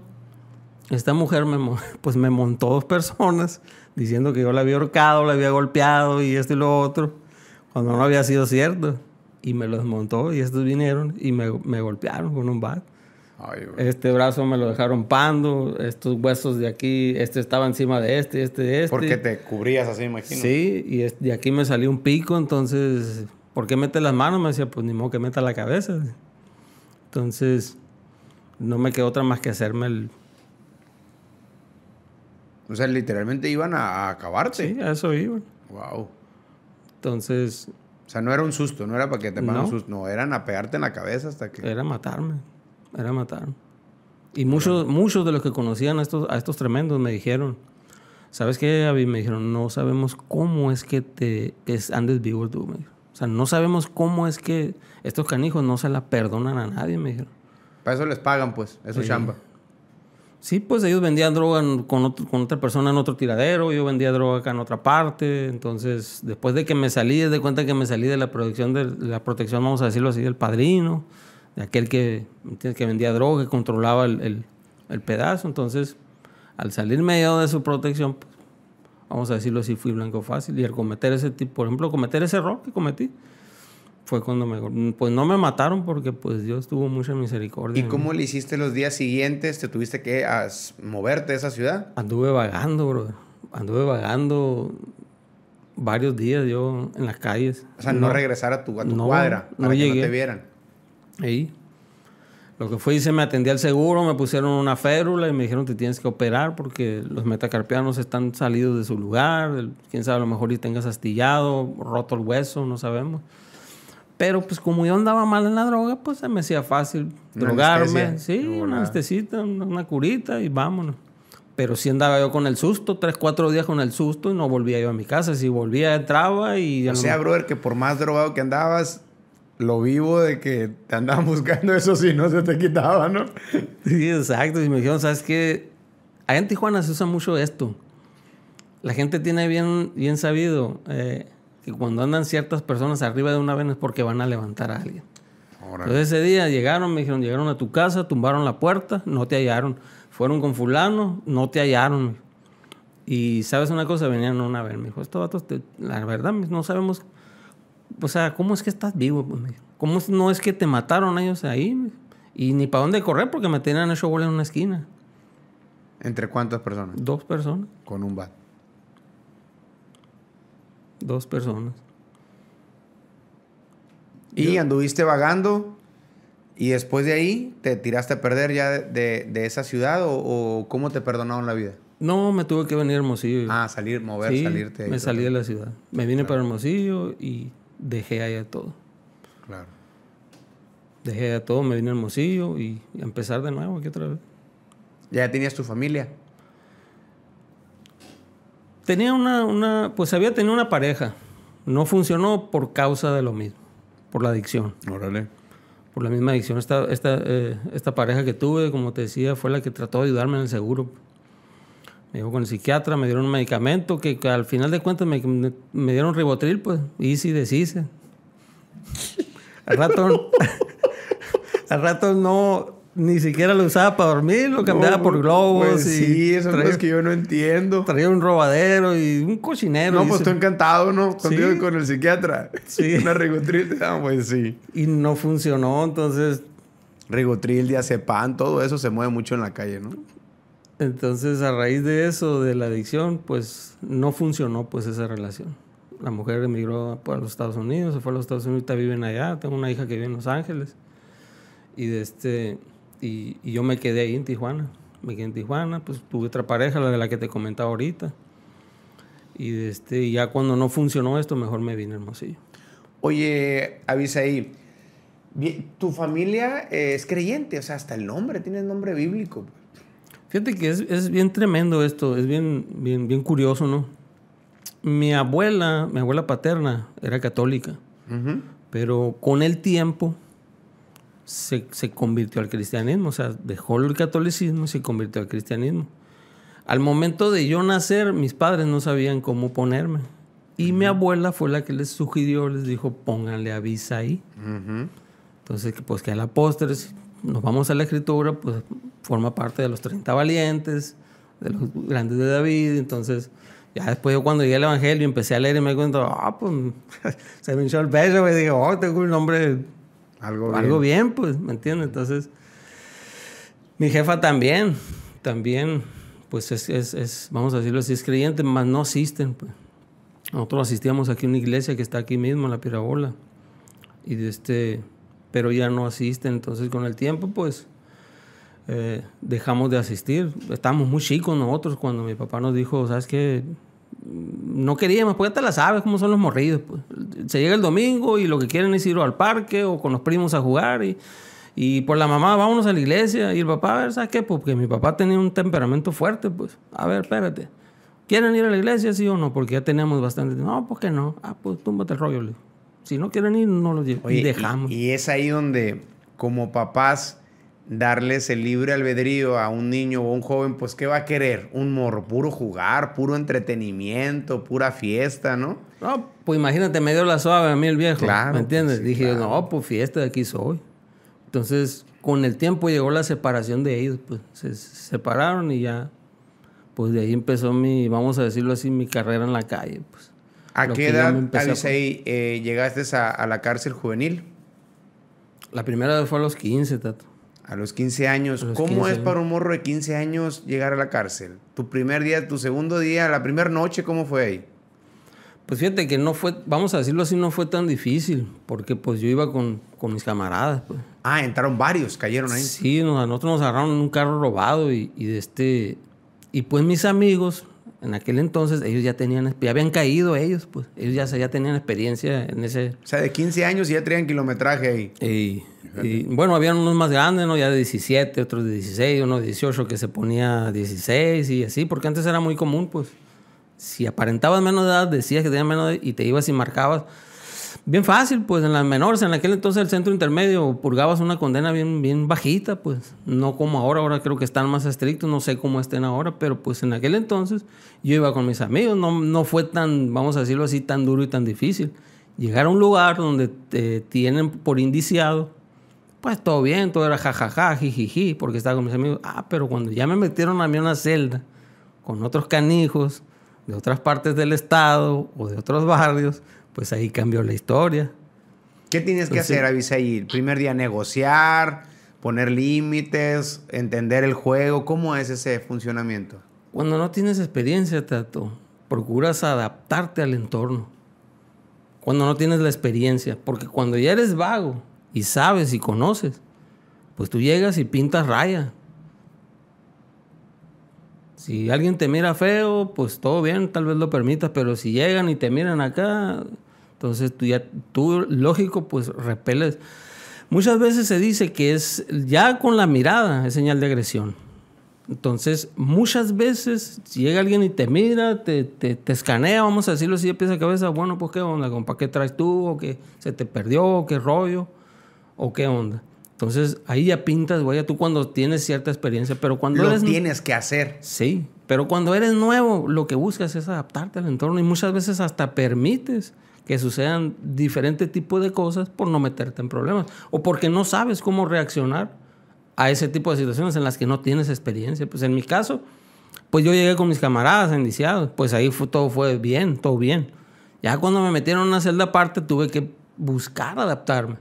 esta mujer me, pues me montó dos personas diciendo que yo la había ahorcado, la había golpeado y esto y lo otro, cuando no había sido cierto. Y me los montó y estos vinieron y me, golpearon con un bat. este brazo me lo dejaron pando, estos huesos de aquí, este estaba encima de este, este, de este. Porque te cubrías así, imagino. Sí, y de aquí me salió un pico, entonces, ¿por qué mete las manos? Me decía, pues ni modo que meta la cabeza. Entonces, no me quedó otra más que hacerme el, o sea, literalmente iban a, acabarte. Sí, a eso iban. Wow. Entonces. O sea, no era un susto, no era para que te no, un susto, no, eran a pegarte en la cabeza hasta que. Era matarme, era matarme. Y muchos, muchos de los que conocían a estos, a estos tremendos me dijeron, ¿sabes qué, Avi? Me dijeron, no sabemos cómo es que te es, andes vivo tú. O sea, no sabemos cómo es que estos canijos no se la perdonan a nadie, me dijeron. Para eso les pagan, pues, eso chamba. Sí, pues ellos vendían droga con, otra persona en otro tiradero, yo vendía droga acá en otra parte. Entonces, después de que me salí, de cuenta que me salí de la protección, de la protección, vamos a decirlo así, del padrino, de aquel que, que vendía droga, que controlaba el, pedazo. Entonces, al salir medio de su protección, pues, vamos a decirlo así, fui blanco fácil. Y al cometer ese tipo, por ejemplo, cometer ese error que cometí, fue cuando me... Pues no me mataron porque pues Dios tuvo mucha misericordia. ¿Y cómo le hiciste los días siguientes? ¿Te tuviste que moverte de esa ciudad? Anduve vagando, bro. Anduve vagando varios días yo en las calles. O sea, no, regresar a tu, cuadra para que no te vieran. Ahí. Lo que fue, hice, me atendí al seguro, me pusieron una férula y me dijeron te tienes que operar porque los metacarpianos están salidos de su lugar. Quién sabe, a lo mejor y tengas astillado, roto el hueso, no sabemos. Pero pues como yo andaba mal en la droga, pues se me hacía fácil drogarme. Sí, una anestesita, una curita y vámonos. Pero sí andaba yo con el susto, tres, cuatro días con el susto y no volvía yo a mi casa. Si volvía, entraba y... Ya o sea, brother, que por más drogado que andabas, lo vivo de que te andaban buscando eso si no se te quitaba, ¿no? Sí, exacto. Y me dijeron, ¿sabes qué? Ahí en Tijuana se usa mucho esto. La gente tiene bien, bien sabido... Eh, cuando andan ciertas personas arriba de una vena es porque van a levantar a alguien. Entonces ese día llegaron, me dijeron, llegaron a tu casa, tumbaron la puerta, no te hallaron. Fueron con fulano, no te hallaron. Y sabes una cosa, venían una vez, me dijo, estos vatos, este, la verdad, no sabemos, o sea, ¿cómo es que estás vivo? Pues, ¿Cómo no es que te mataron ellos ahí? Y ni para dónde correr porque me tenían hecho bola en una esquina. ¿Entre cuántas personas? Dos personas. Con un bat. Dos personas. Y anduviste vagando y después de ahí te tiraste a perder ya de, de, esa ciudad o, cómo te perdonaron la vida. No, me tuve que venir a Hermosillo. Ah, salir, mover, salirte. Me salí de la ciudad. Me vine para Hermosillo y dejé allá todo. Claro. Dejé allá todo, me vine a Hermosillo y empezar de nuevo aquí otra vez. ¿Ya tenías tu familia? tenía una, una, pues había tenido una pareja. No funcionó por causa de lo mismo, por la adicción. Órale. Por la misma adicción. Esta, esta, eh, esta pareja que tuve, como te decía, fue la que trató de ayudarme en el seguro. Me llevó con el psiquiatra, me dieron un medicamento que, al final de cuentas me, me, dieron ribotril, pues, y deshice. al rato, al rato no, ni siquiera lo usaba para dormir, lo cambiaba por pues globos. y sí, eso cosas que yo no entiendo. Traía un robadero y un cocinero. No, pues estoy encantado, ¿no? con el psiquiatra. Sí. Una rigotril. Ah, pues sí. Y no funcionó, entonces. Rigotril, diazepam, todo eso se mueve mucho en la calle, ¿no? Entonces, a raíz de eso, de la adicción, pues no funcionó pues esa relación. La mujer emigró a los Estados Unidos, se fue a los Estados Unidos, está viven allá. Tengo una hija que vive en Los Ángeles. Y de este y, yo me quedé ahí en Tijuana. Me quedé en Tijuana, pues tuve otra pareja, la de la que te comentaba ahorita. Y este, ya cuando no funcionó esto, mejor me vine a Hermosillo. Oye, avisa ahí. tu familia eh, es creyente, o sea, hasta el nombre, tiene nombre bíblico. Fíjate que es, es, bien tremendo esto, es bien, bien, bien curioso, ¿no? Mi abuela, mi abuela paterna, era católica, pero con el tiempo se, convirtió al cristianismo, o sea, dejó el catolicismo y se convirtió al cristianismo. Al momento de yo nacer, mis padres no sabían cómo ponerme. Y mi abuela fue la que les sugirió, les dijo, pónganle avisa ahí. Entonces, pues que a la nos vamos a la escritura, pues forma parte de los 30 valientes, de los grandes de David. Entonces, ya después yo cuando llegué al Evangelio empecé a leer y me cuento, ah, pues se me hinchó el beso. y dije, oh, tengo un nombre algo bien. Algo bien, pues, ¿me entiendes? Entonces, mi jefa también, también, pues es, vamos a decirlo así, es creyente, más no asisten. Pues. Nosotros asistíamos aquí a una iglesia que está aquí mismo, en la Pirabola, y de este, pero ya no asisten, entonces con el tiempo, pues, eh, dejamos de asistir. Estábamos muy chicos nosotros cuando mi papá nos dijo, ¿sabes qué? no queríamos, pues ya te la sabes cómo son los morridos. Pues. Se llega el domingo y lo que quieren es ir al parque o con los primos a jugar y, por la mamá vámonos a la iglesia y el papá, a ver, ¿sabes qué? porque mi papá tenía un temperamento fuerte, pues, a ver, espérate. ¿Quieren ir a la iglesia, sí o no? Porque ya teníamos bastante. No, ¿por pues qué no? Ah, pues túmbate el rollo, Si no quieren ir, no los llevo. y dejamos. y es ahí donde, como papás, darles el libre albedrío a un niño o un joven, pues ¿qué va a querer? Un morro, puro jugar, puro entretenimiento, pura fiesta, ¿no? No, pues imagínate, me dio la suave a mí el viejo, ¿me pues, entiendes? Dije, no, pues fiesta, de aquí soy. Entonces, con el tiempo llegó la separación de ellos, pues se separaron y ya, pues de ahí empezó mi, vamos a decirlo así, mi carrera en la calle, pues. ¿A qué edad, eh, llegaste a, a la cárcel juvenil? La primera vez fue a los 15, Tato. A los 15 años. ¿Cómo es para un morro de 15 años llegar a la cárcel? Tu primer día, tu segundo día, la primera noche, ¿cómo fue ahí? Pues fíjate que no fue, vamos a decirlo así, no fue tan difícil, porque pues yo iba con, con mis camaradas. Pues. Ah, entraron varios, cayeron ahí. Sí, a nosotros nos agarraron un carro robado y de este... Y pues mis amigos, en aquel entonces ellos ya tenían, ya habían caído ellos, pues. Ellos ya, ya tenían experiencia en ese... O sea, de 15 años ya tenían kilometraje ahí. Y, bueno, habían unos más grandes, ¿no? Ya de 17, otros de 16, unos de 18 que se ponía 16 y así, porque antes era muy común, pues. Si aparentabas menos edad, decías que tenías menos edad y te ibas y marcabas bien fácil, pues en las menores, en aquel entonces el centro intermedio purgabas una condena bien, bien bajita, pues no como ahora, ahora creo que están más estrictos, no sé cómo estén ahora, pero pues en aquel entonces yo iba con mis amigos, no, no fue tan, vamos a decirlo así, tan duro y tan difícil. Llegar a un lugar donde te tienen por indiciado, pues todo bien, todo era jajaja, jijiji, porque estaba con mis amigos. Ah, pero cuando ya me metieron a mí en una celda con otros canijos de otras partes del estado o de otros barrios, pues ahí cambió la historia. ¿Qué tienes que hacer, ¿El Primer día negociar, poner límites, entender el juego. ¿Cómo es ese funcionamiento? Cuando no tienes experiencia, Tato, procuras adaptarte al entorno. Cuando no tienes la experiencia, porque cuando ya eres vago y sabes y conoces, pues tú llegas y pintas raya, si alguien te mira feo, pues todo bien, tal vez lo permitas, pero si llegan y te miran acá, entonces tú tú lógico, pues repeles. Muchas veces se dice que es ya con la mirada es señal de agresión. Entonces, muchas veces, si llega alguien y te mira, te, escanea, vamos a decirlo así de pieza cabeza, bueno, pues qué onda, compa, qué traes tú, o qué se te perdió, o qué rollo, o qué onda. Entonces, ahí ya pintas, güey, tú cuando tienes cierta experiencia, pero cuando lo tienes que hacer. Sí, pero cuando eres nuevo, lo que buscas es adaptarte al entorno y muchas veces hasta permites que sucedan diferentes tipos de cosas por no meterte en problemas o porque no sabes cómo reaccionar a ese tipo de situaciones en las que no tienes experiencia. Pues en mi caso, pues yo llegué con mis camaradas iniciados. pues ahí todo fue bien, todo bien. Ya cuando me metieron en una celda aparte, tuve que buscar adaptarme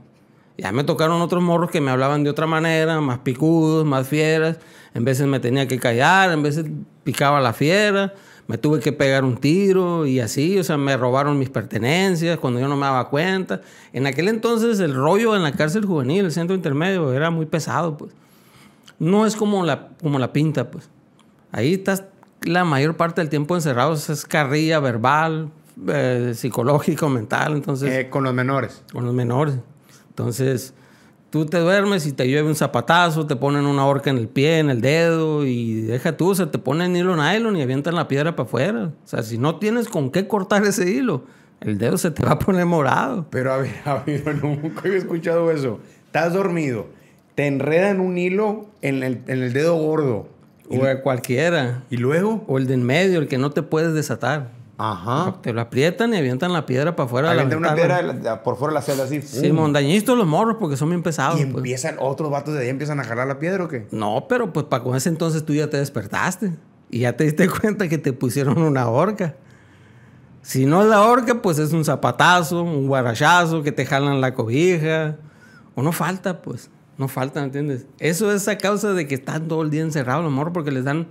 ya me tocaron otros morros que me hablaban de otra manera, más picudos, más fieras. En veces me tenía que callar, en veces picaba la fiera, me tuve que pegar un tiro y así, o sea, me robaron mis pertenencias cuando yo no me daba cuenta. En aquel entonces el rollo en la cárcel juvenil, el centro intermedio, era muy pesado, pues. No es como la, como la pinta, pues. Ahí estás la mayor parte del tiempo encerrado, o es carrilla verbal, eh, psicológico, mental, entonces... Eh, con los menores. Con los menores. Entonces, tú te duermes y te llueve un zapatazo, te ponen una horca en el pie, en el dedo y deja tú, se te ponen hilo nylon y avientan la piedra para afuera. O sea, si no tienes con qué cortar ese hilo, el dedo se te va a poner morado. Pero a nunca había escuchado eso. Estás dormido, te enredan un hilo en el, dedo gordo. O a cualquiera. ¿Y luego? O el de en medio, el que no te puedes desatar. Ajá. Te lo aprietan y avientan la piedra para afuera. Avientan una piedra por fuera de la celda así. Sí, montañistas los morros porque son bien pesados. ¿Y pues. empiezan otros vatos de ahí empiezan a jalar la piedra o qué? No, pero pues para con ese entonces tú ya te despertaste. Y ya te diste cuenta que te pusieron una horca. Si no es la horca, pues es un zapatazo, un guarachazo, que te jalan la cobija. O no falta, pues. No falta, ¿entiendes? Eso es a causa de que están todo el día encerrados los morros porque les dan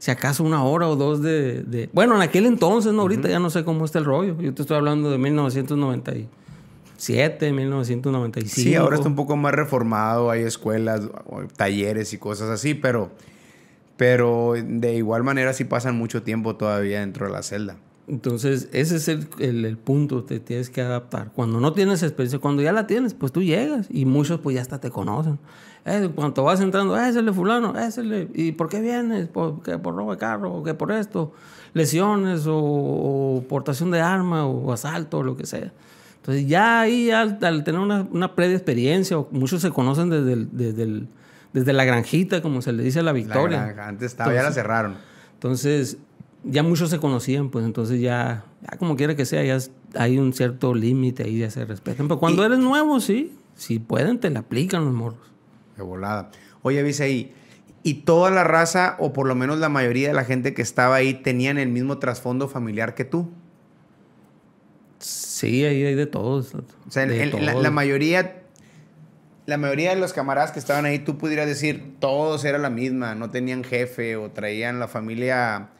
si acaso una hora o dos de... Bueno, en aquel entonces, ¿no? Ahorita ya no sé cómo está el rollo. Yo te estoy hablando de 1997, 1995. Sí, ahora está un poco más reformado, hay escuelas, talleres y cosas así, pero, pero de igual manera sí pasan mucho tiempo todavía dentro de la celda. Entonces, ese es el, el, el, punto, te tienes que adaptar. Cuando no tienes experiencia, cuando ya la tienes, pues tú llegas y muchos pues ya hasta te conocen. Eh, cuando vas entrando, el fulano, ésele, ¿y por qué vienes? ¿Por, que por robo de carro? ¿O que por esto? Lesiones o, portación de arma o asalto o lo que sea. Entonces ya ahí al, tener una, una, previa experiencia, muchos se conocen desde, desde, desde la granjita, como se le dice a la victoria. antes estaba, ya la cerraron. Entonces ya muchos se conocían, pues entonces ya, como quiera que sea, ya hay un cierto límite ahí, de se respetan. Pero cuando eres nuevo, sí, si pueden, te la aplican los morros volada. Oye, avisa ahí. Y toda la raza, o por lo menos la mayoría de la gente que estaba ahí, tenían el mismo trasfondo familiar que tú. Sí, ahí hay de todos. O sea, La, mayoría, la mayoría de los camaradas que estaban ahí, tú pudieras decir, todos eran la misma, no tenían jefe o traían la familia,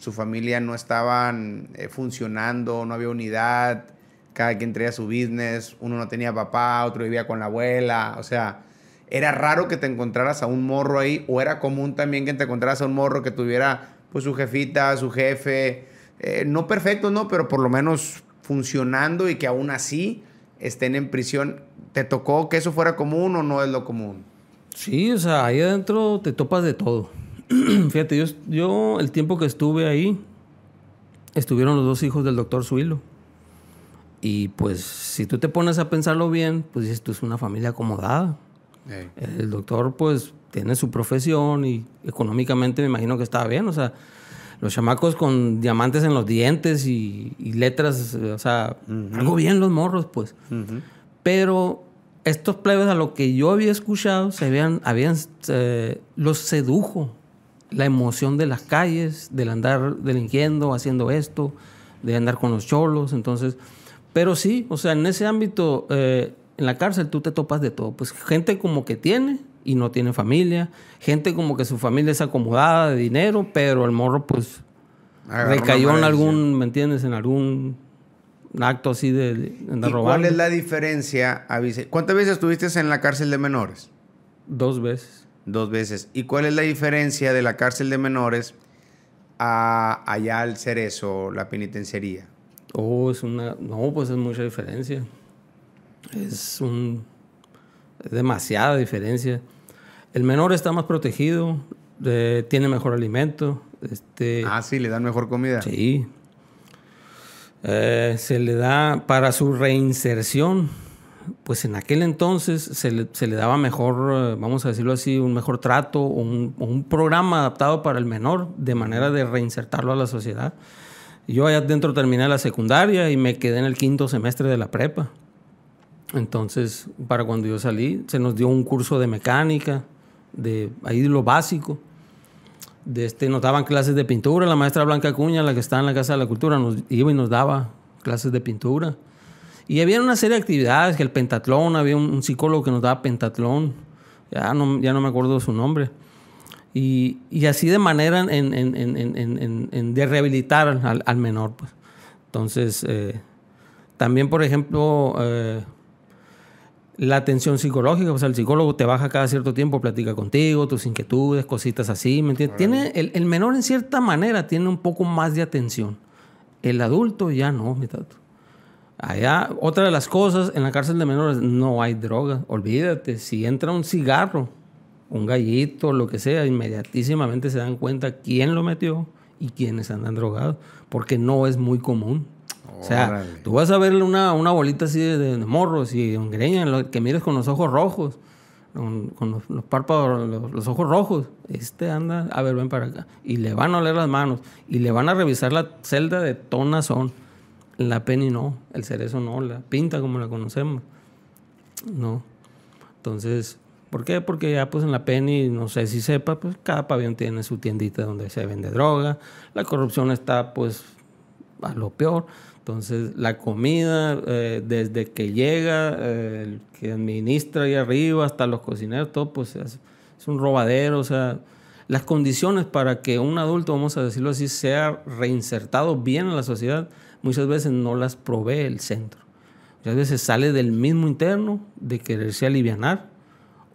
su familia no estaban eh, funcionando, no había unidad, cada quien traía su business, uno no tenía papá, otro vivía con la abuela, o sea, era raro que te encontraras a un morro ahí o era común también que te encontraras a un morro que tuviera pues su jefita, su jefe, eh, no perfecto, no, pero por lo menos funcionando y que aún así estén en prisión. ¿Te tocó que eso fuera común o no es lo común? Sí, o sea, ahí adentro te topas de todo. Fíjate, yo, yo el tiempo que estuve ahí, estuvieron los dos hijos del doctor Suilo. Y pues si tú te pones a pensarlo bien, pues dices, tú es una familia acomodada. El doctor, pues, tiene su profesión y económicamente me imagino que estaba bien. O sea, los chamacos con diamantes en los dientes y, letras, o sea, algo bien los morros, pues. Pero estos plebes a lo que yo había escuchado, se vean, habían eh, los sedujo la emoción de las calles, del andar delinquiendo, haciendo esto, de andar con los cholos, entonces, pero sí, o sea, en ese ámbito... Eh, en la cárcel tú te topas de todo. Pues gente como que tiene y no tiene familia, gente como que su familia es acomodada de dinero, pero el morro pues recayó en algún, ¿me entiendes? En algún acto así de, robar. ¿Cuál es la diferencia? ¿Cuántas veces estuviste en la cárcel de menores? Dos veces. Dos veces. ¿Y cuál es la diferencia de la cárcel de menores a allá al cerezo, la penitenciaría? Oh, es una... No, pues es mucha diferencia. Es un demasiada diferencia. El menor está más protegido, eh, tiene mejor alimento. Este, ah, sí, le dan mejor comida. Sí. Eh, se le da para su reinserción, pues en aquel entonces se le, daba mejor, eh, vamos a decirlo así, un mejor trato, un, programa adaptado para el menor de manera de reinsertarlo a la sociedad. Yo allá adentro terminé la secundaria y me quedé en el quinto semestre de la prepa. Entonces, para cuando yo salí, se nos dio un curso de mecánica, de ahí lo básico. De este, nos daban clases de pintura. La maestra Blanca Cuña, la que está en la Casa de la Cultura, nos iba y nos daba clases de pintura. Y había una serie de actividades, que el pentatlón, había un, psicólogo que nos daba pentatlón, ya no, ya no me acuerdo su nombre. Y, y así de manera en, en, en, de rehabilitar al, al menor. Pues. Entonces, eh, también, por ejemplo, eh, la atención psicológica, o sea, el psicólogo te baja cada cierto tiempo, platica contigo, tus inquietudes, cositas así, ¿me Tiene, el, menor en cierta manera tiene un poco más de atención. El adulto ya no, mi tato. Allá, otra de las cosas, en la cárcel de menores no hay droga, olvídate, si entra un cigarro, un gallito, lo que sea, inmediatísimamente se dan cuenta quién lo metió y quiénes andan drogados, porque no es muy común. O sea, tú vas a ver una, una bolita así de, morros y greña, que mires con los ojos rojos, con, los, párpados, los, ojos rojos. Este anda, a ver, ven para acá. Y le van a oler las manos y le van a revisar la celda de tonazón. La penny no, el cerezo no, la pinta como la conocemos. No. Entonces, ¿Por qué? Porque ya pues en la Penny, no sé si sepa, pues cada pabellón tiene su tiendita donde se vende droga, la corrupción está pues a lo peor. Entonces, la comida, eh, desde que llega, eh, el que administra ahí arriba, hasta los cocineros, todo, pues es, un robadero. O sea, las condiciones para que un adulto, vamos a decirlo así, sea reinsertado bien en la sociedad, muchas veces no las provee el centro. Muchas veces sale del mismo interno de quererse aliviar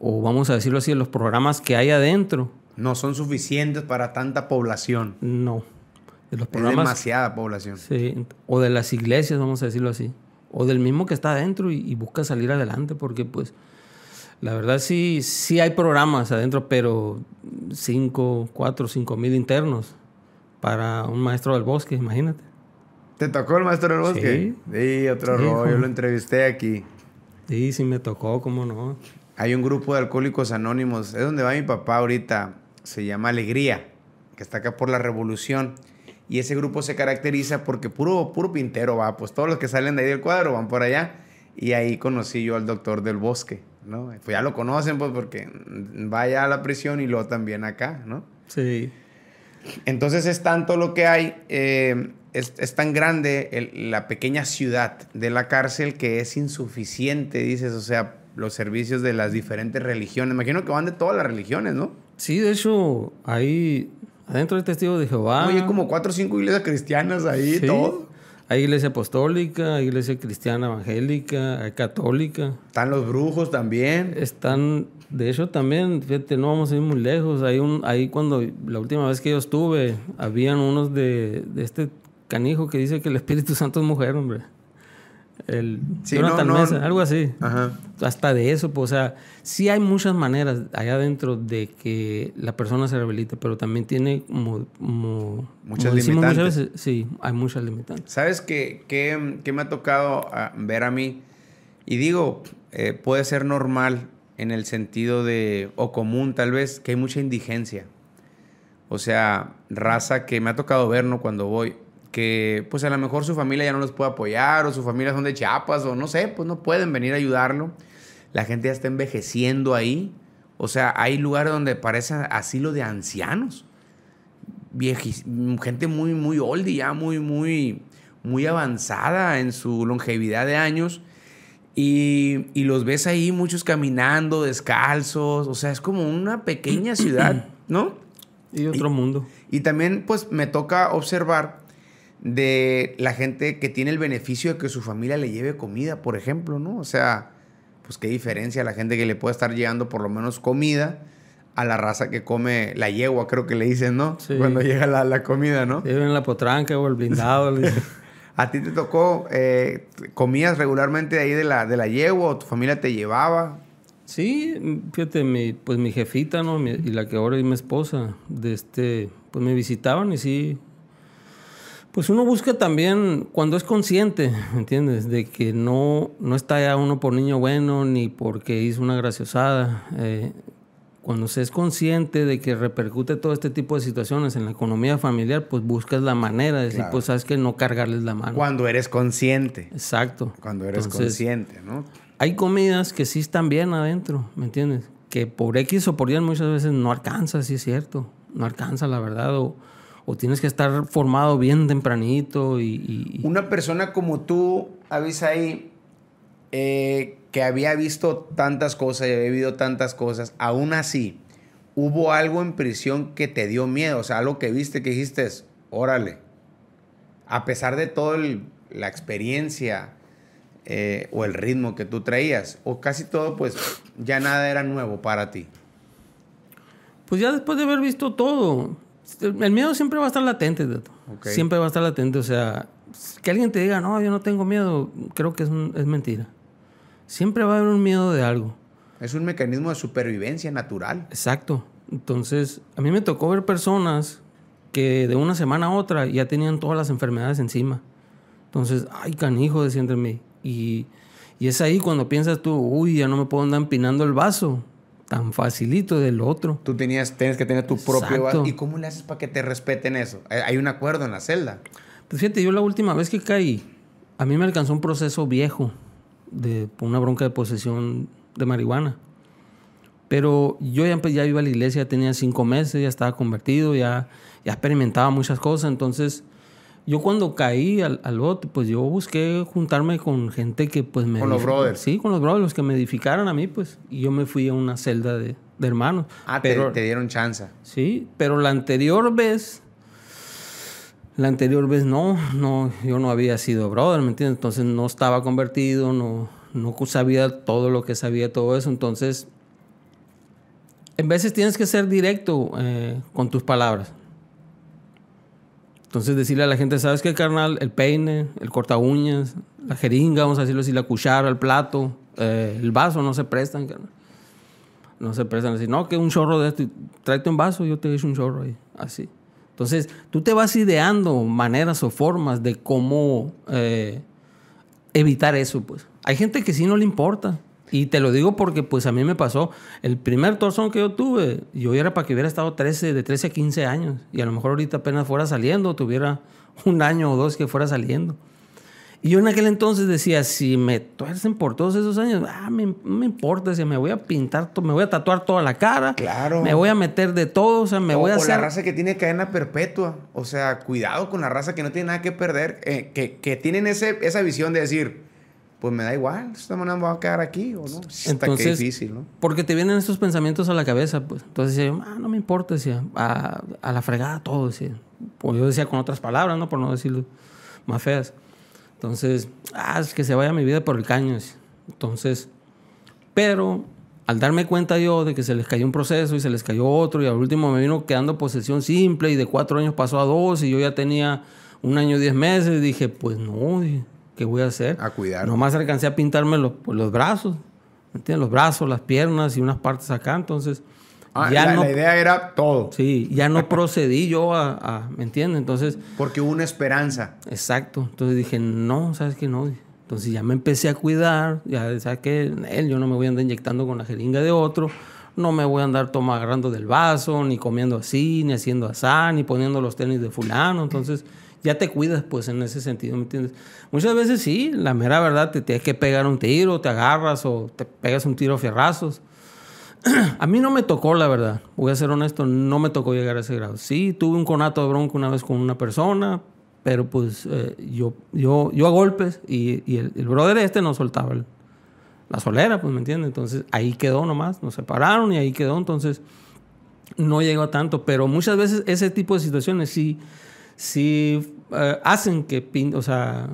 o vamos a decirlo así, los programas que hay adentro. No son suficientes para tanta población. No de los programas. demasiada población. Sí, o de las iglesias, vamos a decirlo así. O del mismo que está adentro y, busca salir adelante, porque pues la verdad sí, sí hay programas adentro, pero 5, 4, 5 mil internos para un maestro del bosque, imagínate. ¿Te tocó el maestro del bosque? Sí, otro rollo, yo lo entrevisté aquí. Sí, sí me tocó, cómo no. Hay un grupo de alcohólicos anónimos, es donde va mi papá ahorita, se llama Alegría, que está acá por la Revolución. Y ese grupo se caracteriza porque puro, puro pintero va, pues todos los que salen de ahí del cuadro van por allá. Y ahí conocí yo al doctor del bosque, ¿no? Pues ya lo conocen, pues porque vaya a la prisión y luego también acá, ¿no? Sí. Entonces es tanto lo que hay, eh, es, tan grande la pequeña ciudad de la cárcel que es insuficiente, dices, o sea, los servicios de las diferentes religiones. Imagino que van de todas las religiones, ¿no? Sí, de hecho, ahí Adentro hay testigo de Jehová. Hay como cuatro o cinco iglesias cristianas ahí, todo. Hay iglesia apostólica, iglesia cristiana evangélica, hay católica. Están los brujos también. Están, de hecho también, fíjate, no vamos a ir muy lejos. Hay un, ahí cuando, la última vez que yo estuve, habían unos de este canijo que dice que el Espíritu Santo es mujer, hombre algo así. Hasta de eso, pues, o sea, sí hay muchas maneras allá adentro de que la persona se rebelita pero también tiene muchas limitantes. sí, hay muchas limitantes. ¿Sabes qué, me ha tocado ah, ver a mí? Y digo, eh, puede ser normal en el sentido de, o común tal vez, que hay mucha indigencia. O sea, raza que me ha tocado ver, ¿no? Cuando voy, que pues a lo mejor su familia ya no los puede apoyar o su familia son de Chiapas o no sé, pues no pueden venir a ayudarlo. La gente ya está envejeciendo ahí. O sea, hay lugares donde parece asilo de ancianos. Viejis, gente muy, muy old ya muy, muy, muy avanzada en su longevidad de años. Y, los ves ahí muchos caminando, descalzos. O sea, es como una pequeña ciudad, ¿no? Y otro mundo. Y también pues me toca observar de la gente que tiene el beneficio de que su familia le lleve comida, por ejemplo, ¿no? O sea, pues qué diferencia la gente que le puede estar llevando por lo menos comida a la raza que come la yegua, creo que le dicen, ¿no? Sí. Cuando llega la, comida, ¿no? Lleven la potranca o el blindado. ¿A ti te tocó, eh, comías regularmente ahí de la, de la yegua o tu familia te llevaba? Sí, fíjate, pues mi jefita, ¿no? y la que ahora es mi esposa, de este, pues me visitaban y sí, pues uno busca también cuando es consciente, ¿entiendes? De que no, no está ya uno por niño bueno ni porque hizo una graciosada. Eh, cuando se es consciente de que repercute todo este tipo de situaciones en la economía familiar, pues buscas la manera de decir, pues sabes que no cargarles la mano. Cuando eres consciente. Exacto. Cuando eres consciente, ¿no? Hay comidas que sí están bien adentro, ¿me entiendes? Que por X o por Y muchas veces no alcanza, sí es cierto. No alcanza, la verdad. O, o tienes que estar formado bien tempranito y... Una persona como tú, avisa ahí, eh, que había visto tantas cosas y había vivido tantas cosas, aún así, hubo algo en prisión que te dio miedo, o sea, algo que viste que dijiste, es, órale, a pesar de toda la experiencia eh, o el ritmo que tú traías, o casi todo, pues ya nada era nuevo para ti. Pues ya después de haber visto todo, el miedo siempre va a estar latente, Siempre va a estar latente. O sea, que alguien te diga, no, yo no tengo miedo, creo que es, mentira. Siempre va a haber un miedo de algo. Es un mecanismo de supervivencia natural. Exacto. Entonces, a mí me tocó ver personas que de una semana a otra ya tenían todas las enfermedades encima. Entonces, ay, canijo, decía mí. Y, y es ahí cuando piensas tú, uy, ya no me puedo andar empinando el vaso tan facilito del otro. Tú tenías, tienes que tener tu propio... ¿Y cómo le haces para que te respeten eso? ¿Hay un acuerdo en la celda? Pues fíjate, yo la última vez que caí, a mí me alcanzó un proceso viejo de una bronca de posesión de marihuana. Pero yo ya, ya iba a la iglesia, tenía cinco meses, ya estaba convertido, ya, ya experimentaba muchas cosas. Entonces yo cuando caí al, al, bote, pues yo busqué juntarme con gente que pues me... Con los brothers. Sí, con los brothers, los que me edificaron a mí, pues. Y yo me fui a una celda de, de hermanos. Ah, pero, te, dieron chance. Sí, pero la anterior vez... La anterior vez no, no, yo no había sido brother, ¿me entiendes? Entonces no estaba convertido, no, sabía todo lo que sabía, todo eso. Entonces, en veces tienes que ser directo eh, con tus palabras. Entonces decirle a la gente, ¿sabes qué, carnal? El peine, el corta uñas, la jeringa, vamos a decirlo así, la cuchara, el plato, eh, el vaso, no se prestan, carnal. No se prestan. Así, no, que un chorro de esto, tráete un vaso, yo te echo un chorro ahí, así. Entonces, tú te vas ideando maneras o formas de cómo eh, evitar eso, pues. Hay gente que sí no le importa. Y te lo digo porque pues a mí me pasó, el primer torsón que yo tuve, yo era para que hubiera estado 13, de 13 a 15 años, y a lo mejor ahorita apenas fuera saliendo, tuviera un año o dos que fuera saliendo. Y yo en aquel entonces decía, si me tuercen por todos esos años, ah, me, me importa, si me voy a pintar, me voy a tatuar toda la cara, claro. me voy a meter de todo, o sea, me voy a hacer... la raza que tiene cadena perpetua, o sea, cuidado con la raza que no tiene nada que perder, eh, que, que, tienen esa visión de decir, pues me da igual, esta manera me voy a quedar aquí o no. Entonces, difícil, ¿no? Porque te vienen esos pensamientos a la cabeza, pues. Entonces yo, ah, no me importa, decía, a, la fregada todo, decía. Pues yo decía con otras palabras, ¿no? Por no decirlo más feas. Entonces, ah, es que se vaya mi vida por el caño, decía. Entonces, pero al darme cuenta yo de que se les cayó un proceso y se les cayó otro y al último me vino quedando posesión simple y de cuatro años pasó a dos y yo ya tenía un año y diez meses, dije, pues no, que voy a hacer. A cuidar. Nomás alcancé a pintarme los, los brazos, ¿me entiendes? Los brazos, las piernas y unas partes acá. Entonces, ah, la, idea era todo. Sí, ya no procedí yo a, ¿me entiendes? Entonces... Porque hubo una esperanza. Exacto. Entonces dije, no, ¿sabes qué? No. Entonces ya me empecé a cuidar, ya sabes que él, yo no me voy a andar inyectando con la jeringa de otro, no me voy a andar tomando agarrando del vaso, ni comiendo así, ni haciendo asá, ni poniendo los tenis de fulano. Entonces ya te cuidas, pues, en ese sentido, ¿me entiendes? Muchas veces sí, la mera verdad, te tienes que pegar un tiro, te agarras o te pegas un tiro a fierrazos. a mí no me tocó, la verdad, voy a ser honesto, no me tocó llegar a ese grado. Sí, tuve un conato de bronco una vez con una persona, pero pues eh, yo, yo, yo a golpes y, el, brother este no soltaba la solera, pues, ¿me entiendes? Entonces ahí quedó nomás, nos separaron y ahí quedó, entonces no llegó a tanto, pero muchas veces ese tipo de situaciones sí si... Eh, hacen que o sea,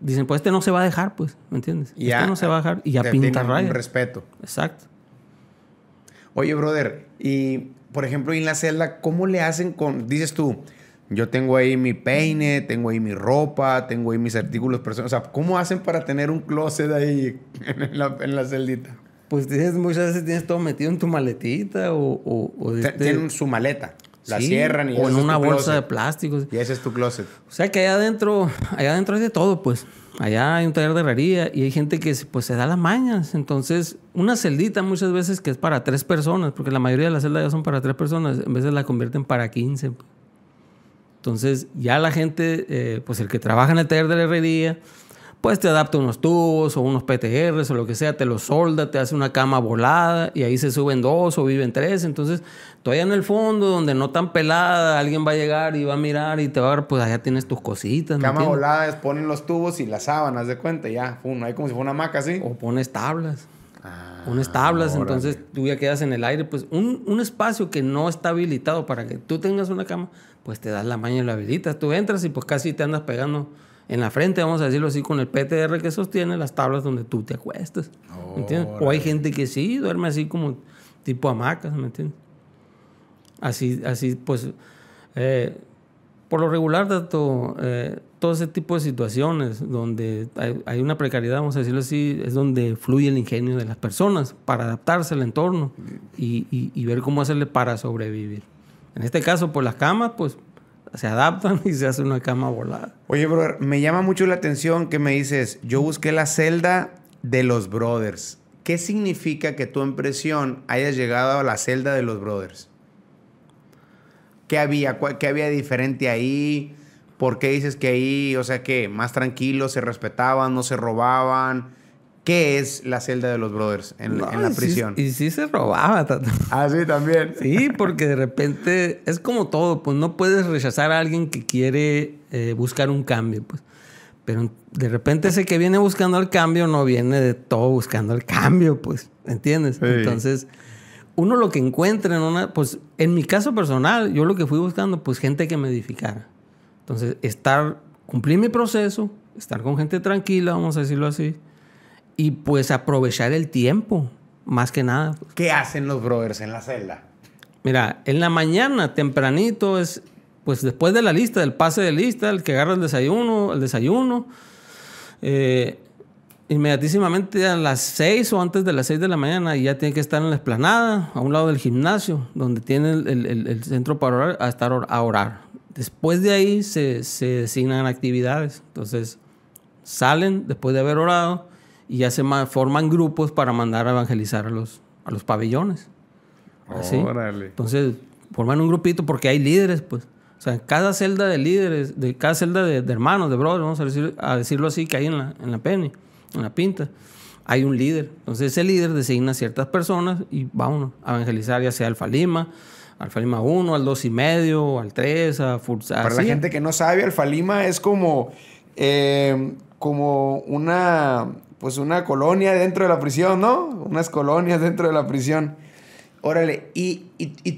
dicen, pues este no se va a dejar, pues, ¿me entiendes? Este ya, este no se va a dejar y ya pinta rayas. respeto. Exacto. Oye, brother, y por ejemplo, en la celda, ¿cómo le hacen con, dices tú, yo tengo ahí mi peine, tengo ahí mi ropa, tengo ahí mis artículos personales. O sea, ¿cómo hacen para tener un closet ahí en la, celdita? Pues tienes, muchas veces tienes todo metido en tu maletita o... Este tienen su maleta. La cierran y O en una bolsa de plástico. Y ese es tu closet. O sea que allá adentro, allá adentro hay de todo, pues. Allá hay un taller de herrería y hay gente que pues, se da las mañas. Entonces, una celdita muchas veces que es para tres personas, porque la mayoría de las celdas ya son para tres personas, en veces la convierten para quince. Entonces, ya la gente, eh, pues el que trabaja en el taller de la herrería, pues te adapta unos tubos o unos PTRs o lo que sea, te los solda, te hace una cama volada y ahí se suben dos o viven tres. Entonces, todavía en el fondo, donde no tan pelada, alguien va a llegar y va a mirar y te va a ver, pues allá tienes tus cositas. Cama volada, ponen los tubos y las sábanas de cuenta, ya, no hay como si fuera una maca, así. O pones tablas. Ah, unas tablas, entonces tú ya quedas en el aire, pues un, espacio que no está habilitado para que tú tengas una cama, pues te das la maña y la habilitas, tú entras y pues casi te andas pegando en la frente, vamos a decirlo así, con el PTR que sostiene las tablas donde tú te acuestas. ¿Entiendes? O hay gente que sí duerme así como tipo hamacas, ¿me entiendes? Así, así pues, eh, por lo regular, dato eh, todo ese tipo de situaciones donde hay, una precariedad, vamos a decirlo así, es donde fluye el ingenio de las personas para adaptarse al entorno y, y ver cómo hacerle para sobrevivir. En este caso, pues las camas, pues se adaptan y se hace una cama volada. Oye, brother, me llama mucho la atención que me dices, yo busqué la celda de los brothers. ¿Qué significa que tu impresión hayas llegado a la celda de los brothers? ¿Qué había? ¿Qué había diferente ahí? ¿Por qué dices que ahí, o sea, que más tranquilos, se respetaban, no se robaban? qué es la celda de los brothers en, la prisión. Y sí, se robaba. Ah, sí, también. Sí, porque de repente es como todo, pues no puedes rechazar a alguien que quiere eh, buscar un cambio, pues. Pero de repente ese que viene buscando el cambio no viene de todo buscando el cambio, pues, ¿entiendes? Entonces, uno lo que encuentra en una, pues, en mi caso personal, yo lo que fui buscando, pues, gente que me edificara. Entonces, estar, cumplir mi proceso, estar con gente tranquila, vamos a decirlo así, y pues aprovechar el tiempo, más que nada. ¿Qué hacen los brothers en la celda? Mira, en la mañana tempranito es, pues después de la lista, del pase de lista, el que agarra el desayuno, el desayuno, eh, inmediatísimamente a las 6 o antes de las 6 de la mañana ya tiene que estar en la esplanada, a un lado del gimnasio, donde tiene el, el, el centro para orar, a estar a orar. Después de ahí se, se designan actividades. Entonces, salen después de haber orado, y ya se forman grupos para mandar a evangelizar a los, a los pabellones. Así. Entonces, forman un grupito porque hay líderes, pues. O sea, cada celda de líderes, de cada celda de, hermanos, de brothers, vamos a, a decirlo así, que hay en la, en la penny, en la pinta, hay un líder. Entonces ese líder designa ciertas personas y vámonos a evangelizar, ya sea al Falima, al Falima 1, al 2 y medio, al 3, a Fursar. Para la gente que no sabe, Alfa Falima es como, eh, como una pues una colonia dentro de la prisión, ¿no? Unas colonias dentro de la prisión. Órale, y,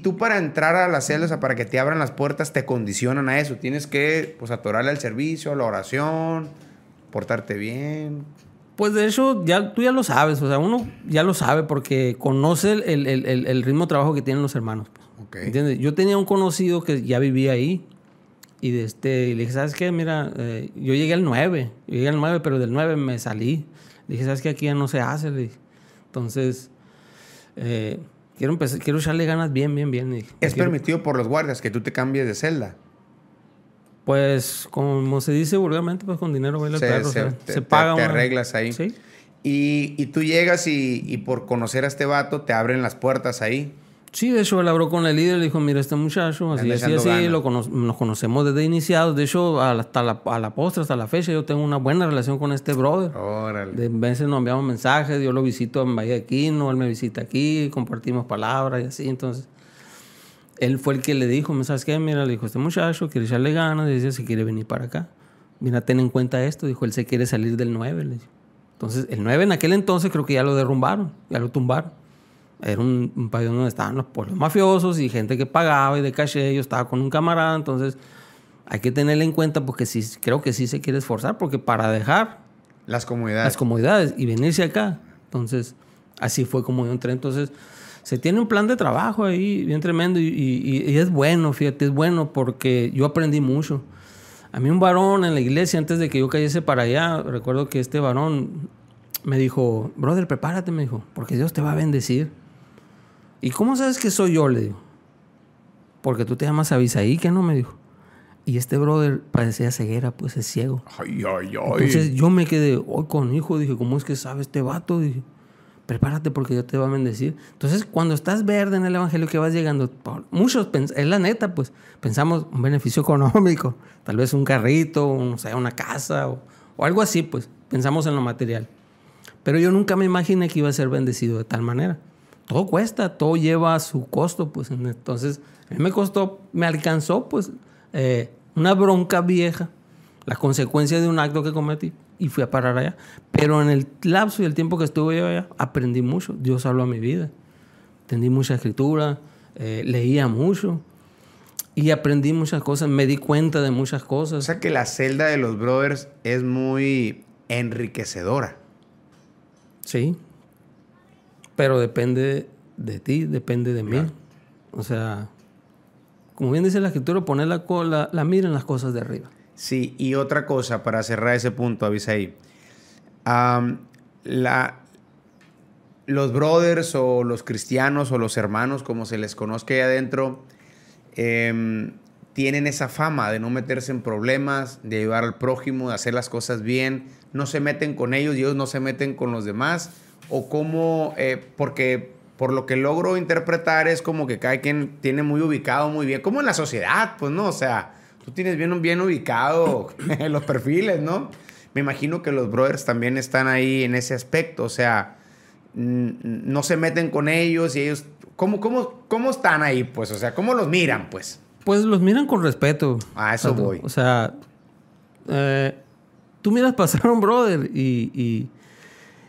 tú para entrar a las celdas, para que te abran las puertas, te condicionan a eso. Tienes que, pues, atorarle al servicio, a la oración, portarte bien. Pues de hecho, ya, tú ya lo sabes, o sea, uno ya lo sabe porque conoce el, ritmo de trabajo que tienen los hermanos. Pues. Okay. ¿Entiendes? Yo tenía un conocido que ya vivía ahí y, de este, le dije, ¿sabes qué? Mira, eh, yo llegué al 9, yo llegué al 9, pero del 9 me salí dije, ¿sabes qué? Aquí ya no se hace. Entonces, eh, quiero empezar, quiero echarle ganas bien, bien, bien. ¿Es permitido por los guardias que tú te cambies de celda? Pues, como se dice vulgarmente, pues con dinero baila el se, paga. arreglas ahí. Y, tú llegas y, y, por conocer a este vato te abren las puertas ahí. Sí, de hecho él habló con el líder y le dijo, mira, este muchacho, así, así, así, lo nos conocemos desde iniciados. De hecho, hasta la, a la postre, hasta la fecha, yo tengo una buena relación con este brother. Órale. De veces nos enviamos mensajes, yo lo visito en Bahía de Quino, él me visita aquí, compartimos palabras y así. Entonces, él fue el que le dijo, ¿me sabes qué? Mira, le dijo, este muchacho quiere echarle ganas, dice, si quiere venir para acá. Mira, ten en cuenta esto, dijo, él se quiere salir del 9, Entonces, el 9 en aquel entonces creo que ya lo derrumbaron, ya lo tumbaron. Era un, un, país donde estaban los pueblos mafiosos y gente que pagaba y de caché. Yo estaba con un camarada, entonces hay que tenerle en cuenta porque sí, creo que sí se quiere esforzar porque para dejar las comodidades. Las comodidades y venirse acá. Entonces, así fue como yo entré. Entonces, se tiene un plan de trabajo ahí bien tremendo y, y, y es bueno, fíjate, es bueno porque yo aprendí mucho. A mí un varón en la iglesia, antes de que yo cayese para allá, recuerdo que este varón me dijo, brother, prepárate, me dijo, porque Dios te va a bendecir. ¿Y cómo sabes que soy yo? Le digo. Porque tú te llamas Avisaí, que no me dijo. Y este brother parecía ceguera, pues es ciego. Ay, ay, ay. Entonces yo me quedé, hoy con hijo, dije, ¿cómo es que sabe este vato? Dije, prepárate porque yo te va a bendecir. Entonces, cuando estás verde en el evangelio que vas llegando, muchos, es la neta, pues pensamos un beneficio económico, tal vez un carrito, o sea, una casa o, o algo así, pues pensamos en lo material. Pero yo nunca me imaginé que iba a ser bendecido de tal manera todo cuesta, todo lleva a su costo, pues entonces a mí me costó, me alcanzó pues eh, una bronca vieja, la consecuencia de un acto que cometí y fui a parar allá. Pero en el lapso y el tiempo que estuve yo allá, aprendí mucho, Dios habló a mi vida, entendí mucha escritura, eh, leía mucho. Y aprendí muchas cosas, me di cuenta de muchas cosas. O sea que la celda de los brothers es muy enriquecedora. Sí, pero depende de ti, depende de mí. O sea, como bien dice la escritura, poner la, cola, la mira en las cosas de arriba. Sí, y otra cosa para cerrar ese punto, avisa ahí. la, los brothers o los cristianos o los hermanos, como se les conozca ahí adentro, em, tienen esa fama de no meterse en problemas, de ayudar al prójimo, de hacer las cosas bien. No se meten con ellos, ellos no se meten con los demás o cómo, eh, porque por lo que logro interpretar es como que cada quien tiene muy ubicado muy bien, como en la sociedad, pues no, o sea, tú tienes bien, bien ubicado los perfiles, ¿no? Me imagino que los brothers también están ahí en ese aspecto, o sea, no se meten con ellos y ellos, ¿cómo, cómo, cómo están ahí, pues? O sea, ¿cómo los miran, pues? Pues los miran con respeto. Ah, eso voy. O sea, eh, tú miras pasar un brother y,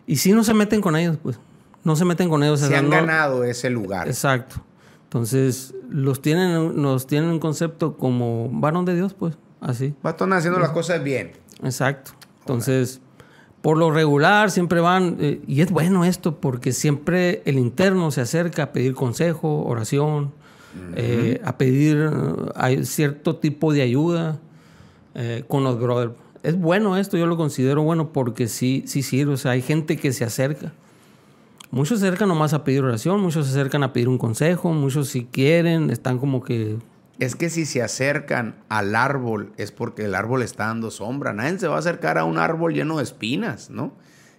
y si no se meten con ellos, pues. No se meten con ellos. Se han ganado ese lugar. Exacto. Entonces, los tienen, nos tienen un concepto como varón de Dios, pues. Así. Están haciendo las cosas bien. Exacto. Entonces, por lo regular siempre van, eh, y es bueno esto, porque siempre el interno se acerca a pedir consejo, oración, eh, a pedir eh, cierto tipo de ayuda con los brothers es bueno esto, yo lo considero bueno porque sí, sí sirve. o sea, hay gente que se acerca. Muchos se acercan nomás a pedir oración, muchos se acercan a pedir un consejo, muchos si quieren, están como que... Es que si se acercan al árbol es porque el árbol está dando sombra. Nadie se va a acercar a un árbol lleno de espinas, ¿no?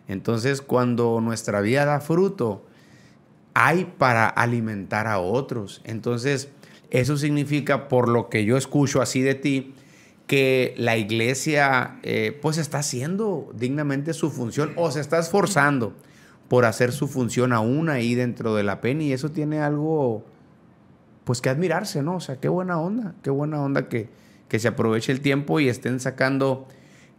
Entonces cuando nuestra vida da fruto, hay para alimentar a otros. Entonces eso significa, por lo que yo escucho así de ti, que la iglesia eh, pues está haciendo dignamente su función o se está esforzando por hacer su función aún ahí dentro de la pena y eso tiene algo pues que admirarse, ¿no? O sea, qué buena onda, qué buena onda que, que se aproveche el tiempo y estén sacando,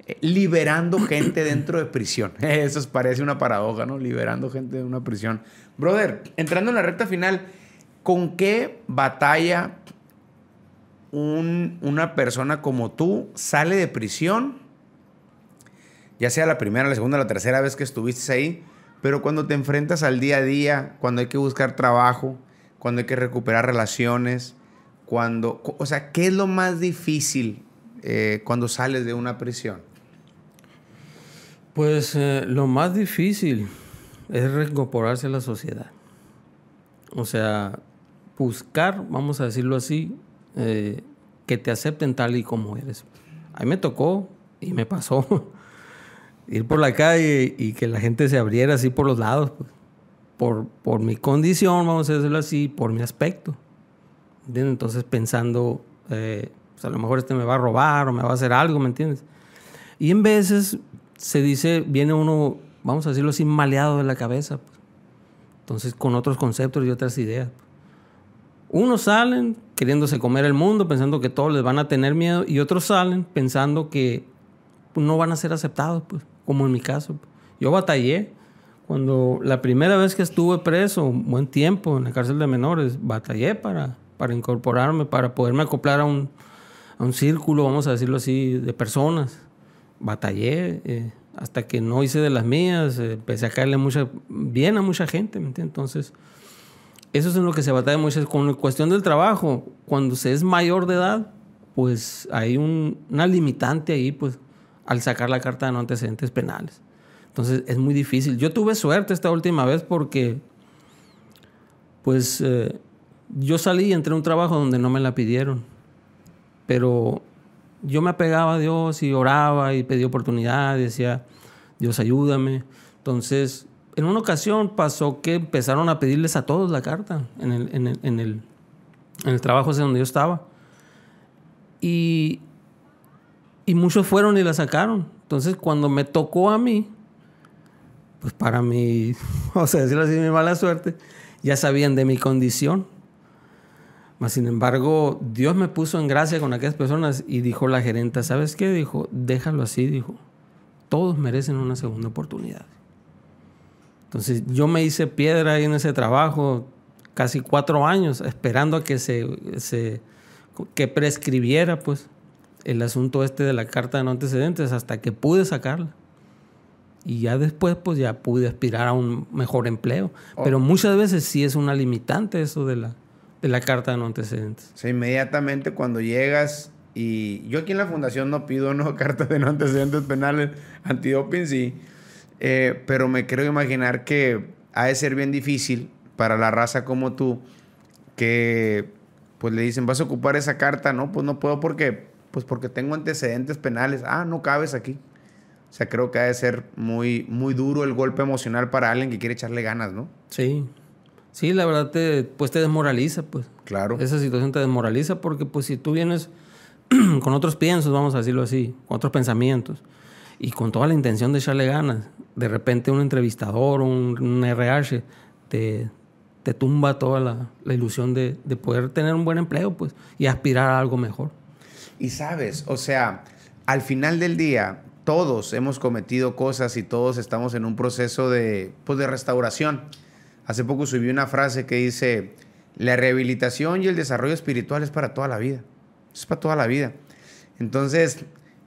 eh, liberando gente dentro de prisión. Eso parece una paradoja, ¿no? Liberando gente de una prisión. Brother, entrando en la recta final, ¿con qué batalla una persona como tú sale de prisión, ya sea la primera, la segunda, la tercera vez que estuviste ahí, pero cuando te enfrentas al día a día, cuando hay que buscar trabajo, cuando hay que recuperar relaciones, cuando, o sea, ¿qué es lo más difícil eh, cuando sales de una prisión? Pues eh, lo más difícil es reincorporarse a la sociedad. O sea, buscar, vamos a decirlo así, eh, que te acepten tal y como eres. A mí me tocó y me pasó ir por la calle y que la gente se abriera así por los lados, pues, por, por mi condición, vamos a decirlo así, por mi aspecto. Entonces pensando, eh, pues, a lo mejor este me va a robar o me va a hacer algo, ¿me entiendes? Y en veces se dice, viene uno, vamos a decirlo así, maleado de la cabeza. Pues. Entonces con otros conceptos y otras ideas. Unos salen queriéndose comer el mundo, pensando que todos les van a tener miedo, y otros salen pensando que no van a ser aceptados, pues, como en mi caso. Yo batallé. Cuando la primera vez que estuve preso, un buen tiempo en la cárcel de menores, batallé para, para incorporarme, para poderme acoplar a un, a un círculo, vamos a decirlo así, de personas. Batallé eh, hasta que no hice de las mías, eh, empecé a caerle bien a mucha gente, ¿me entiendes? Entonces, eso es en lo que se batalla mucho. Con la cuestión del trabajo, cuando se es mayor de edad, pues hay una limitante ahí, pues, al sacar la carta de no antecedentes penales. Entonces es muy difícil. Yo tuve suerte esta última vez porque, pues, eh, yo salí y entré a un trabajo donde no me la pidieron. Pero yo me apegaba a Dios y oraba y pedía oportunidades, decía, Dios ayúdame. Entonces, en una ocasión pasó que empezaron a pedirles a todos la carta en el, trabajo ese donde yo estaba. Y, muchos fueron y la sacaron. Entonces, cuando me tocó a mí, pues para mí, o sea, decirlo así, mi mala suerte, ya sabían de mi condición. Mas, sin embargo, Dios me puso en gracia con aquellas personas y dijo la gerenta, ¿sabes qué? Dijo, déjalo así, dijo, todos merecen una segunda oportunidad. Entonces yo me hice piedra ahí en ese trabajo casi cuatro años esperando a que se, que prescribiera pues el asunto este de la carta de no antecedentes hasta que pude sacarla. Y ya después pues ya pude aspirar a un mejor empleo. Oh. Pero muchas veces sí es una limitante eso de la, de la carta de no antecedentes. O inmediatamente cuando llegas y yo aquí en la fundación no pido no cartas de no antecedentes penales, antidoping sí. Y eh, pero me creo imaginar que ha de ser bien difícil para la raza como tú que pues le dicen, vas a ocupar esa carta, no, pues no puedo porque, pues porque tengo antecedentes penales, ah, no cabes aquí. O sea, creo que ha de ser muy, muy duro el golpe emocional para alguien que quiere echarle ganas, ¿no? Sí. Sí, la verdad te, pues te desmoraliza, pues. Claro. Esa situación te desmoraliza porque pues si tú vienes con otros piensos, vamos a decirlo así, con otros pensamientos, y con toda la intención de echarle ganas, de repente un entrevistador, un, un RH, te, tumba toda la, ilusión de, poder tener un buen empleo pues, y aspirar a algo mejor. Y sabes, o sea, al final del día, todos hemos cometido cosas y todos estamos en un proceso de, pues, de restauración. Hace poco subí una frase que dice, la rehabilitación y el desarrollo espiritual es para toda la vida. Es para toda la vida. Entonces,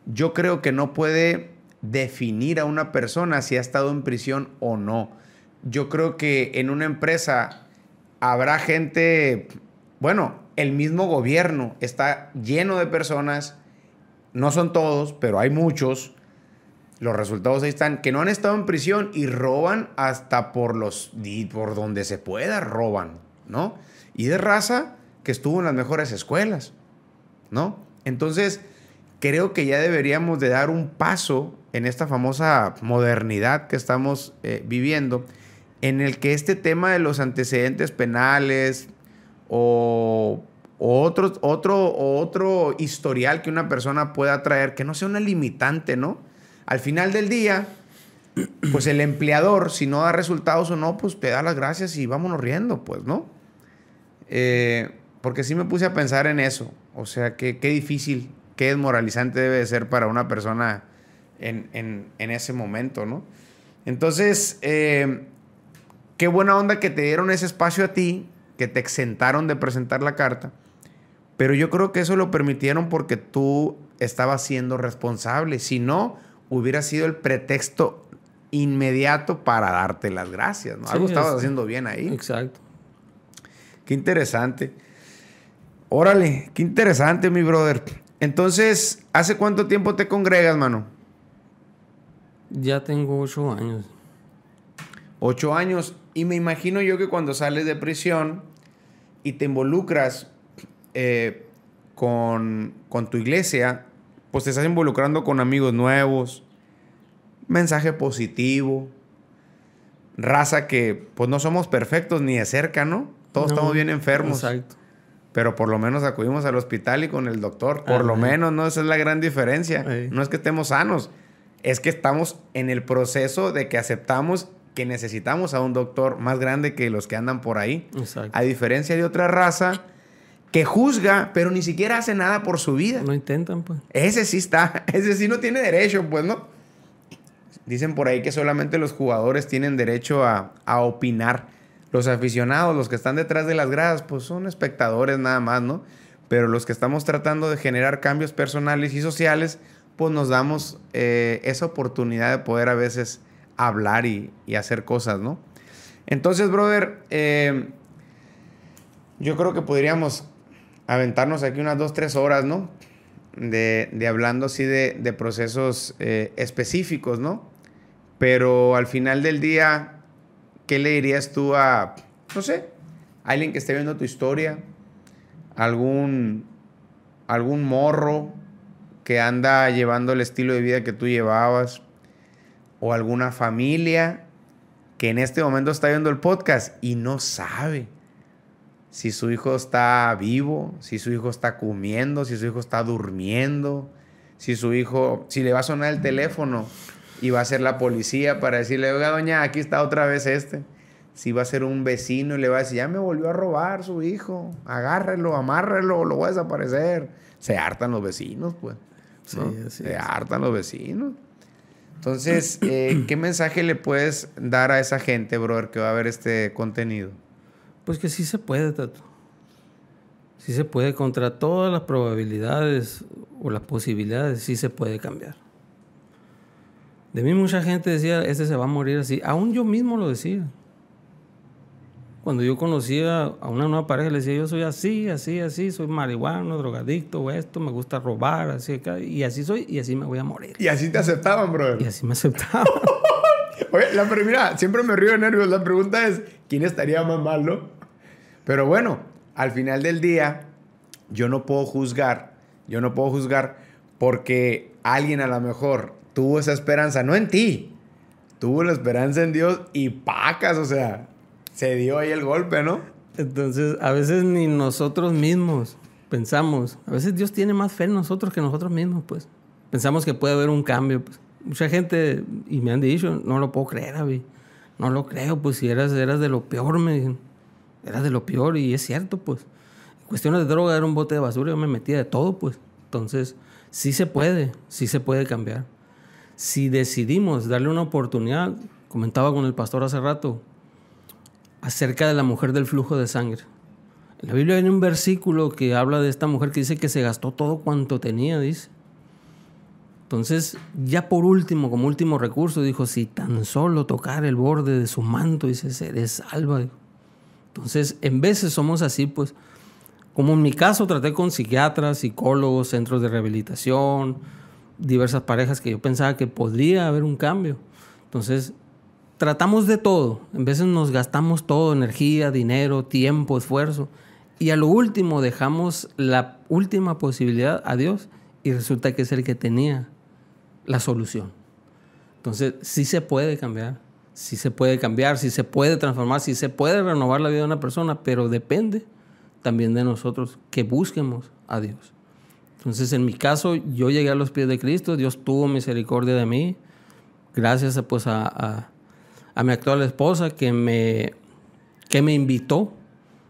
yo creo que no puede definir a una persona si ha estado en prisión o no. Yo creo que en una empresa habrá gente, bueno, el mismo gobierno está lleno de personas, no son todos, pero hay muchos, los resultados ahí están, que no han estado en prisión y roban hasta por los, por donde se pueda, roban, ¿no? Y de raza que estuvo en las mejores escuelas, ¿no? Entonces, creo que ya deberíamos de dar un paso en esta famosa modernidad que estamos eh, viviendo, en el que este tema de los antecedentes penales o, otro, otro, otro historial que una persona pueda traer, que no sea una limitante, ¿no? Al final del día, pues el empleador, si no da resultados o no, pues te da las gracias y vámonos riendo, pues, ¿no? Eh, porque sí me puse a pensar en eso. O sea, que qué difícil, qué desmoralizante debe ser para una persona en, ese momento, ¿no? Entonces, eh, qué buena onda que te dieron ese espacio a ti, que te exentaron de presentar la carta, pero yo creo que eso lo permitieron porque tú estabas siendo responsable, si no, hubiera sido el pretexto inmediato para darte las gracias, ¿no? Algo estabas haciendo bien ahí. Exacto. Qué interesante. Órale, qué interesante, mi brother. Entonces, ¿hace cuánto tiempo te congregas, mano? Ya tengo ocho años. Ocho años. Y me imagino yo que cuando sales de prisión y te involucras eh, con, tu iglesia, pues te estás involucrando con amigos nuevos, mensaje positivo, raza que pues no somos perfectos ni de cerca, ¿no? Todos estamos bien enfermos. Exacto. Pero por lo menos acudimos al hospital y con el doctor, por lo menos, ¿no? Esa es la gran diferencia. No es que estemos sanos, es que estamos en el proceso de que aceptamos que necesitamos a un doctor más grande que los que andan por ahí. A diferencia de otra raza que juzga, pero ni siquiera hace nada por su vida. No intentan, pues. Ese sí está, ese sí no tiene derecho, pues, ¿no? Dicen por ahí que solamente los jugadores tienen derecho a, a opinar. Los aficionados, los que están detrás de las gradas, pues son espectadores nada más, ¿no? Pero los que estamos tratando de generar cambios personales y sociales, pues, nos damos eh, esa oportunidad de poder a veces hablar y, hacer cosas, ¿no? Entonces, brother, em, yo creo que podríamos aventarnos aquí unas dos, tres horas, ¿no? De, hablando así de, procesos eh, específicos, ¿no? Pero al final del día, ¿qué le dirías tú a, no sé, alguien que esté viendo tu historia? ¿Algún, algún morro? que anda llevando el estilo de vida que tú llevabas, o alguna familia que en este momento está viendo el podcast y no sabe si su hijo está vivo, si su hijo está comiendo, si su hijo está durmiendo, si su hijo, si le va a sonar el teléfono y va a ser la policía para decirle, oiga doña, aquí está otra vez este. Si va a ser un vecino y le va a decir, ya me volvió a robar su hijo, agárrelo, amárrelo, lo voy a desaparecer. Se hartan los vecinos, pues. Se hartan los vecinos. Entonces, eh, ¿qué mensaje le puedes dar a esa gente, brother, que va a ver este contenido? Pues que sí se puede, Tato. Sí se puede, contra todas las probabilidades o las posibilidades, sí se puede cambiar. De mí mucha gente decía, este se va a morir así. Aún yo mismo lo decía cuando yo conocía a una nueva pareja, le decía, yo soy así, así, así, soy marihuano, drogadicto, esto, me gusta robar, así, y así soy, y así me voy a morir. Y así te aceptaban, brother. Y así me aceptaban. Oye, la, primera, siempre me río de nervios. La pregunta es, ¿quién estaría más malo? Pero bueno, al final del día, yo no puedo juzgar, yo no puedo juzgar porque alguien a lo mejor tuvo esa esperanza, no en ti, tuvo la esperanza en Dios y pacas, o sea, se dio ahí el golpe, ¿no? Entonces, a veces ni nosotros mismos pensamos. A veces Dios tiene más fe en nosotros que nosotros mismos, pues. Pensamos que puede haber un cambio. Pues. Mucha gente, y me han dicho, no lo puedo creer, avi. No lo creo, pues si eras, de lo peor, me dicen. Eras de lo peor, y es cierto, pues. En cuestiones de droga era un bote de basura, yo me metía de todo, pues. Entonces, sí se puede, sí se puede cambiar. Si decidimos darle una oportunidad, comentaba con el pastor hace rato, acerca de la mujer del flujo de sangre. En la Biblia hay un versículo que habla de esta mujer que dice que se gastó todo cuanto tenía, dice. Entonces, ya por último, como último recurso, dijo, si tan solo tocar el borde de su manto, dice, seré salva. Entonces, en veces somos así, pues, como en mi caso, traté con psiquiatras, psicólogos, centros de rehabilitación, diversas parejas que yo pensaba que podría haber un cambio. Entonces, tratamos de todo. En veces nos gastamos todo, energía, dinero, tiempo, esfuerzo. Y a lo último dejamos la última posibilidad a Dios y resulta que es el que tenía la solución. Entonces, sí se puede cambiar, sí se puede cambiar, sí se puede transformar, sí se puede renovar la vida de una persona, pero depende también de nosotros que busquemos a Dios. Entonces, en mi caso, yo llegué a los pies de Cristo, Dios tuvo misericordia de mí, gracias pues, a a mi actual esposa que me, que me invitó,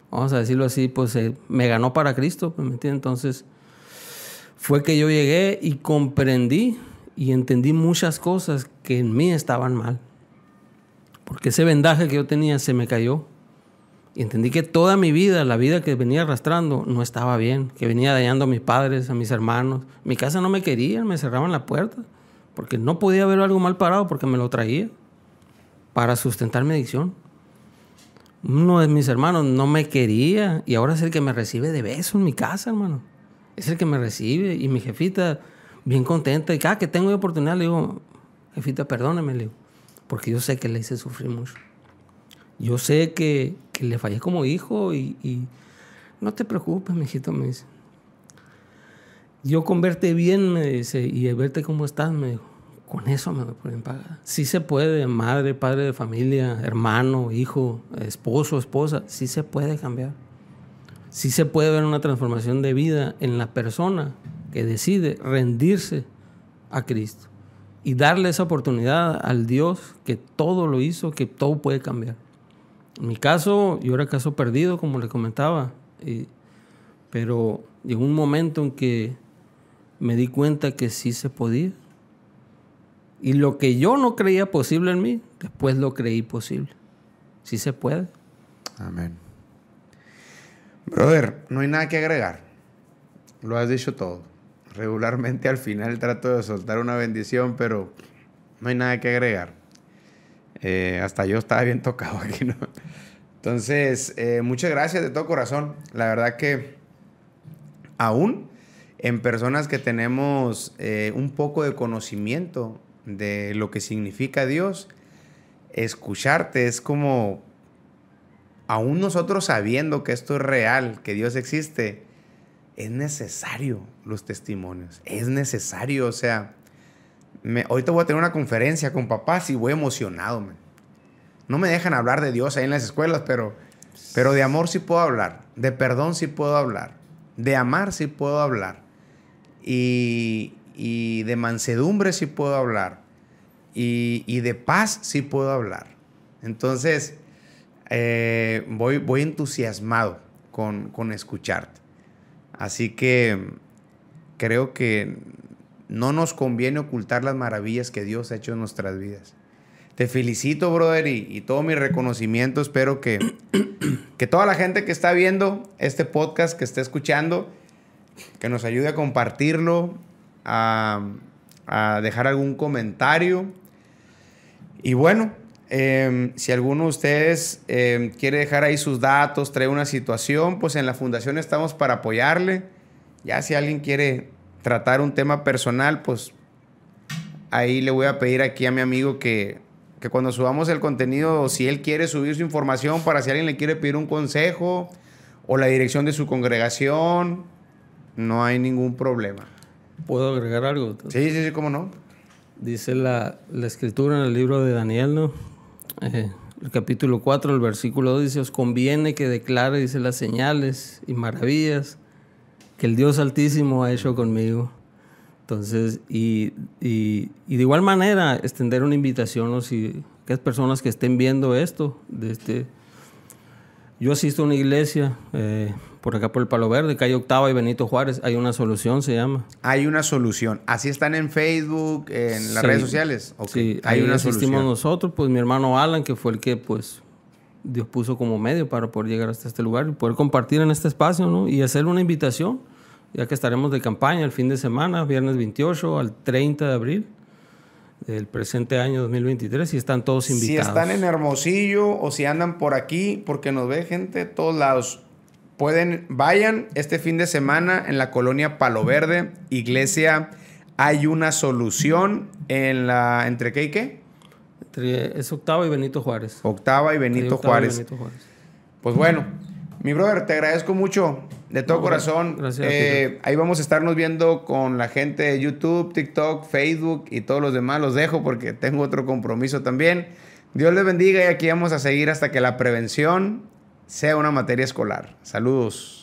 vamos a decirlo así, pues eh, me ganó para Cristo, ¿me entiendes? Entonces fue que yo llegué y comprendí y entendí muchas cosas que en mí estaban mal. Porque ese vendaje que yo tenía se me cayó. Y entendí que toda mi vida, la vida que venía arrastrando, no estaba bien, que venía dañando a mis padres, a mis hermanos. Mi casa no me quería, me cerraban la puerta, porque no podía haber algo mal parado porque me lo traía para sustentar mi adicción. Uno de mis hermanos no me quería y ahora es el que me recibe de beso en mi casa, hermano. Es el que me recibe y mi jefita bien contenta y cada que tengo oportunidad le digo, jefita, perdóname, le digo, porque yo sé que le hice sufrir mucho. Yo sé que, le fallé como hijo y, no te preocupes, mi hijito, me dice. Yo con verte bien, me dice, y verte cómo estás, me dijo, con eso me pueden pagar. Sí se puede, madre, padre de familia, hermano, hijo, esposo, esposa, sí se puede cambiar. Sí se puede ver una transformación de vida en la persona que decide rendirse a Cristo y darle esa oportunidad al Dios que todo lo hizo, que todo puede cambiar. En mi caso, yo era caso perdido, como le comentaba, pero llegó un momento en que me di cuenta que sí se podía y lo que yo no creía posible en mí, después lo creí posible. Sí se puede. Amén. Brother, no hay nada que agregar. Lo has dicho todo. Regularmente al final trato de soltar una bendición, pero no hay nada que agregar. Eh, hasta yo estaba bien tocado aquí, Entonces, eh, muchas gracias de todo corazón. La verdad que aún en personas que tenemos eh, un poco de conocimiento de lo que significa Dios, escucharte es como, aún nosotros sabiendo que esto es real, que Dios existe, es necesario los testimonios, es necesario, o sea, ahorita voy a tener una conferencia con papás y voy emocionado. No me dejan hablar de Dios ahí en las escuelas, pero, pero de amor sí puedo hablar, de perdón sí puedo hablar, de amar sí puedo hablar y, y de mansedumbre sí puedo hablar y, de paz sí puedo hablar. Entonces, eh, voy, voy entusiasmado con, escucharte. Así que creo que no nos conviene ocultar las maravillas que Dios ha hecho en nuestras vidas. Te felicito, brother, y, todo mi reconocimiento. Espero que, toda la gente que está viendo este podcast, que está escuchando, que nos ayude a compartirlo, a, a dejar algún comentario. Y bueno, em, si alguno de ustedes em, quiere dejar ahí sus datos, trae una situación, pues en la fundación estamos para apoyarle. Ya si alguien quiere tratar un tema personal, pues ahí le voy a pedir aquí a mi amigo que, que cuando subamos el contenido, si él quiere subir su información para si alguien le quiere pedir un consejo o la dirección de su congregación, no hay ningún problema. ¿Puedo agregar algo? Sí, sí, sí, cómo no. Dice la, la escritura en el libro de Daniel, ¿no? Eh, el capítulo 4, el versículo 2 dice, os conviene que declare, dice, las señales y maravillas que el Dios Altísimo ha hecho conmigo. Entonces, y, y, de igual manera, extender una invitación ¿no? si, aquellas personas que estén viendo esto. De este, yo asisto a una iglesia, eh, por acá por el Palo Verde, calle Octava y Benito Juárez, hay una solución, se llama. Hay una solución. Así están en Facebook, en las redes sociales. Sí, hay una asistimos nosotros, pues mi hermano Alan, que fue el que pues Dios puso como medio para poder llegar hasta este lugar y poder compartir en este espacio, ¿no? Y hacer una invitación, ya que estaremos de campaña el fin de semana, viernes 28 al 30 de abril del presente año 2023 y están todos invitados. Si están en Hermosillo o si andan por aquí, porque nos ve gente de todos lados pueden, vayan este fin de semana en la colonia Palo Verde, iglesia. Hay una solución en la. ¿Entre qué y qué? es Octava y Benito Juárez. Octava y Benito, Juárez. Pues bueno, mi brother, te agradezco mucho. De todo corazón. Gracias. Eh, ahí vamos a estarnos viendo con la gente de YouTube, TikTok, Facebook y todos los demás. Los dejo porque tengo otro compromiso también. Dios les bendiga y aquí vamos a seguir hasta que la prevención sea una materia escolar. Saludos.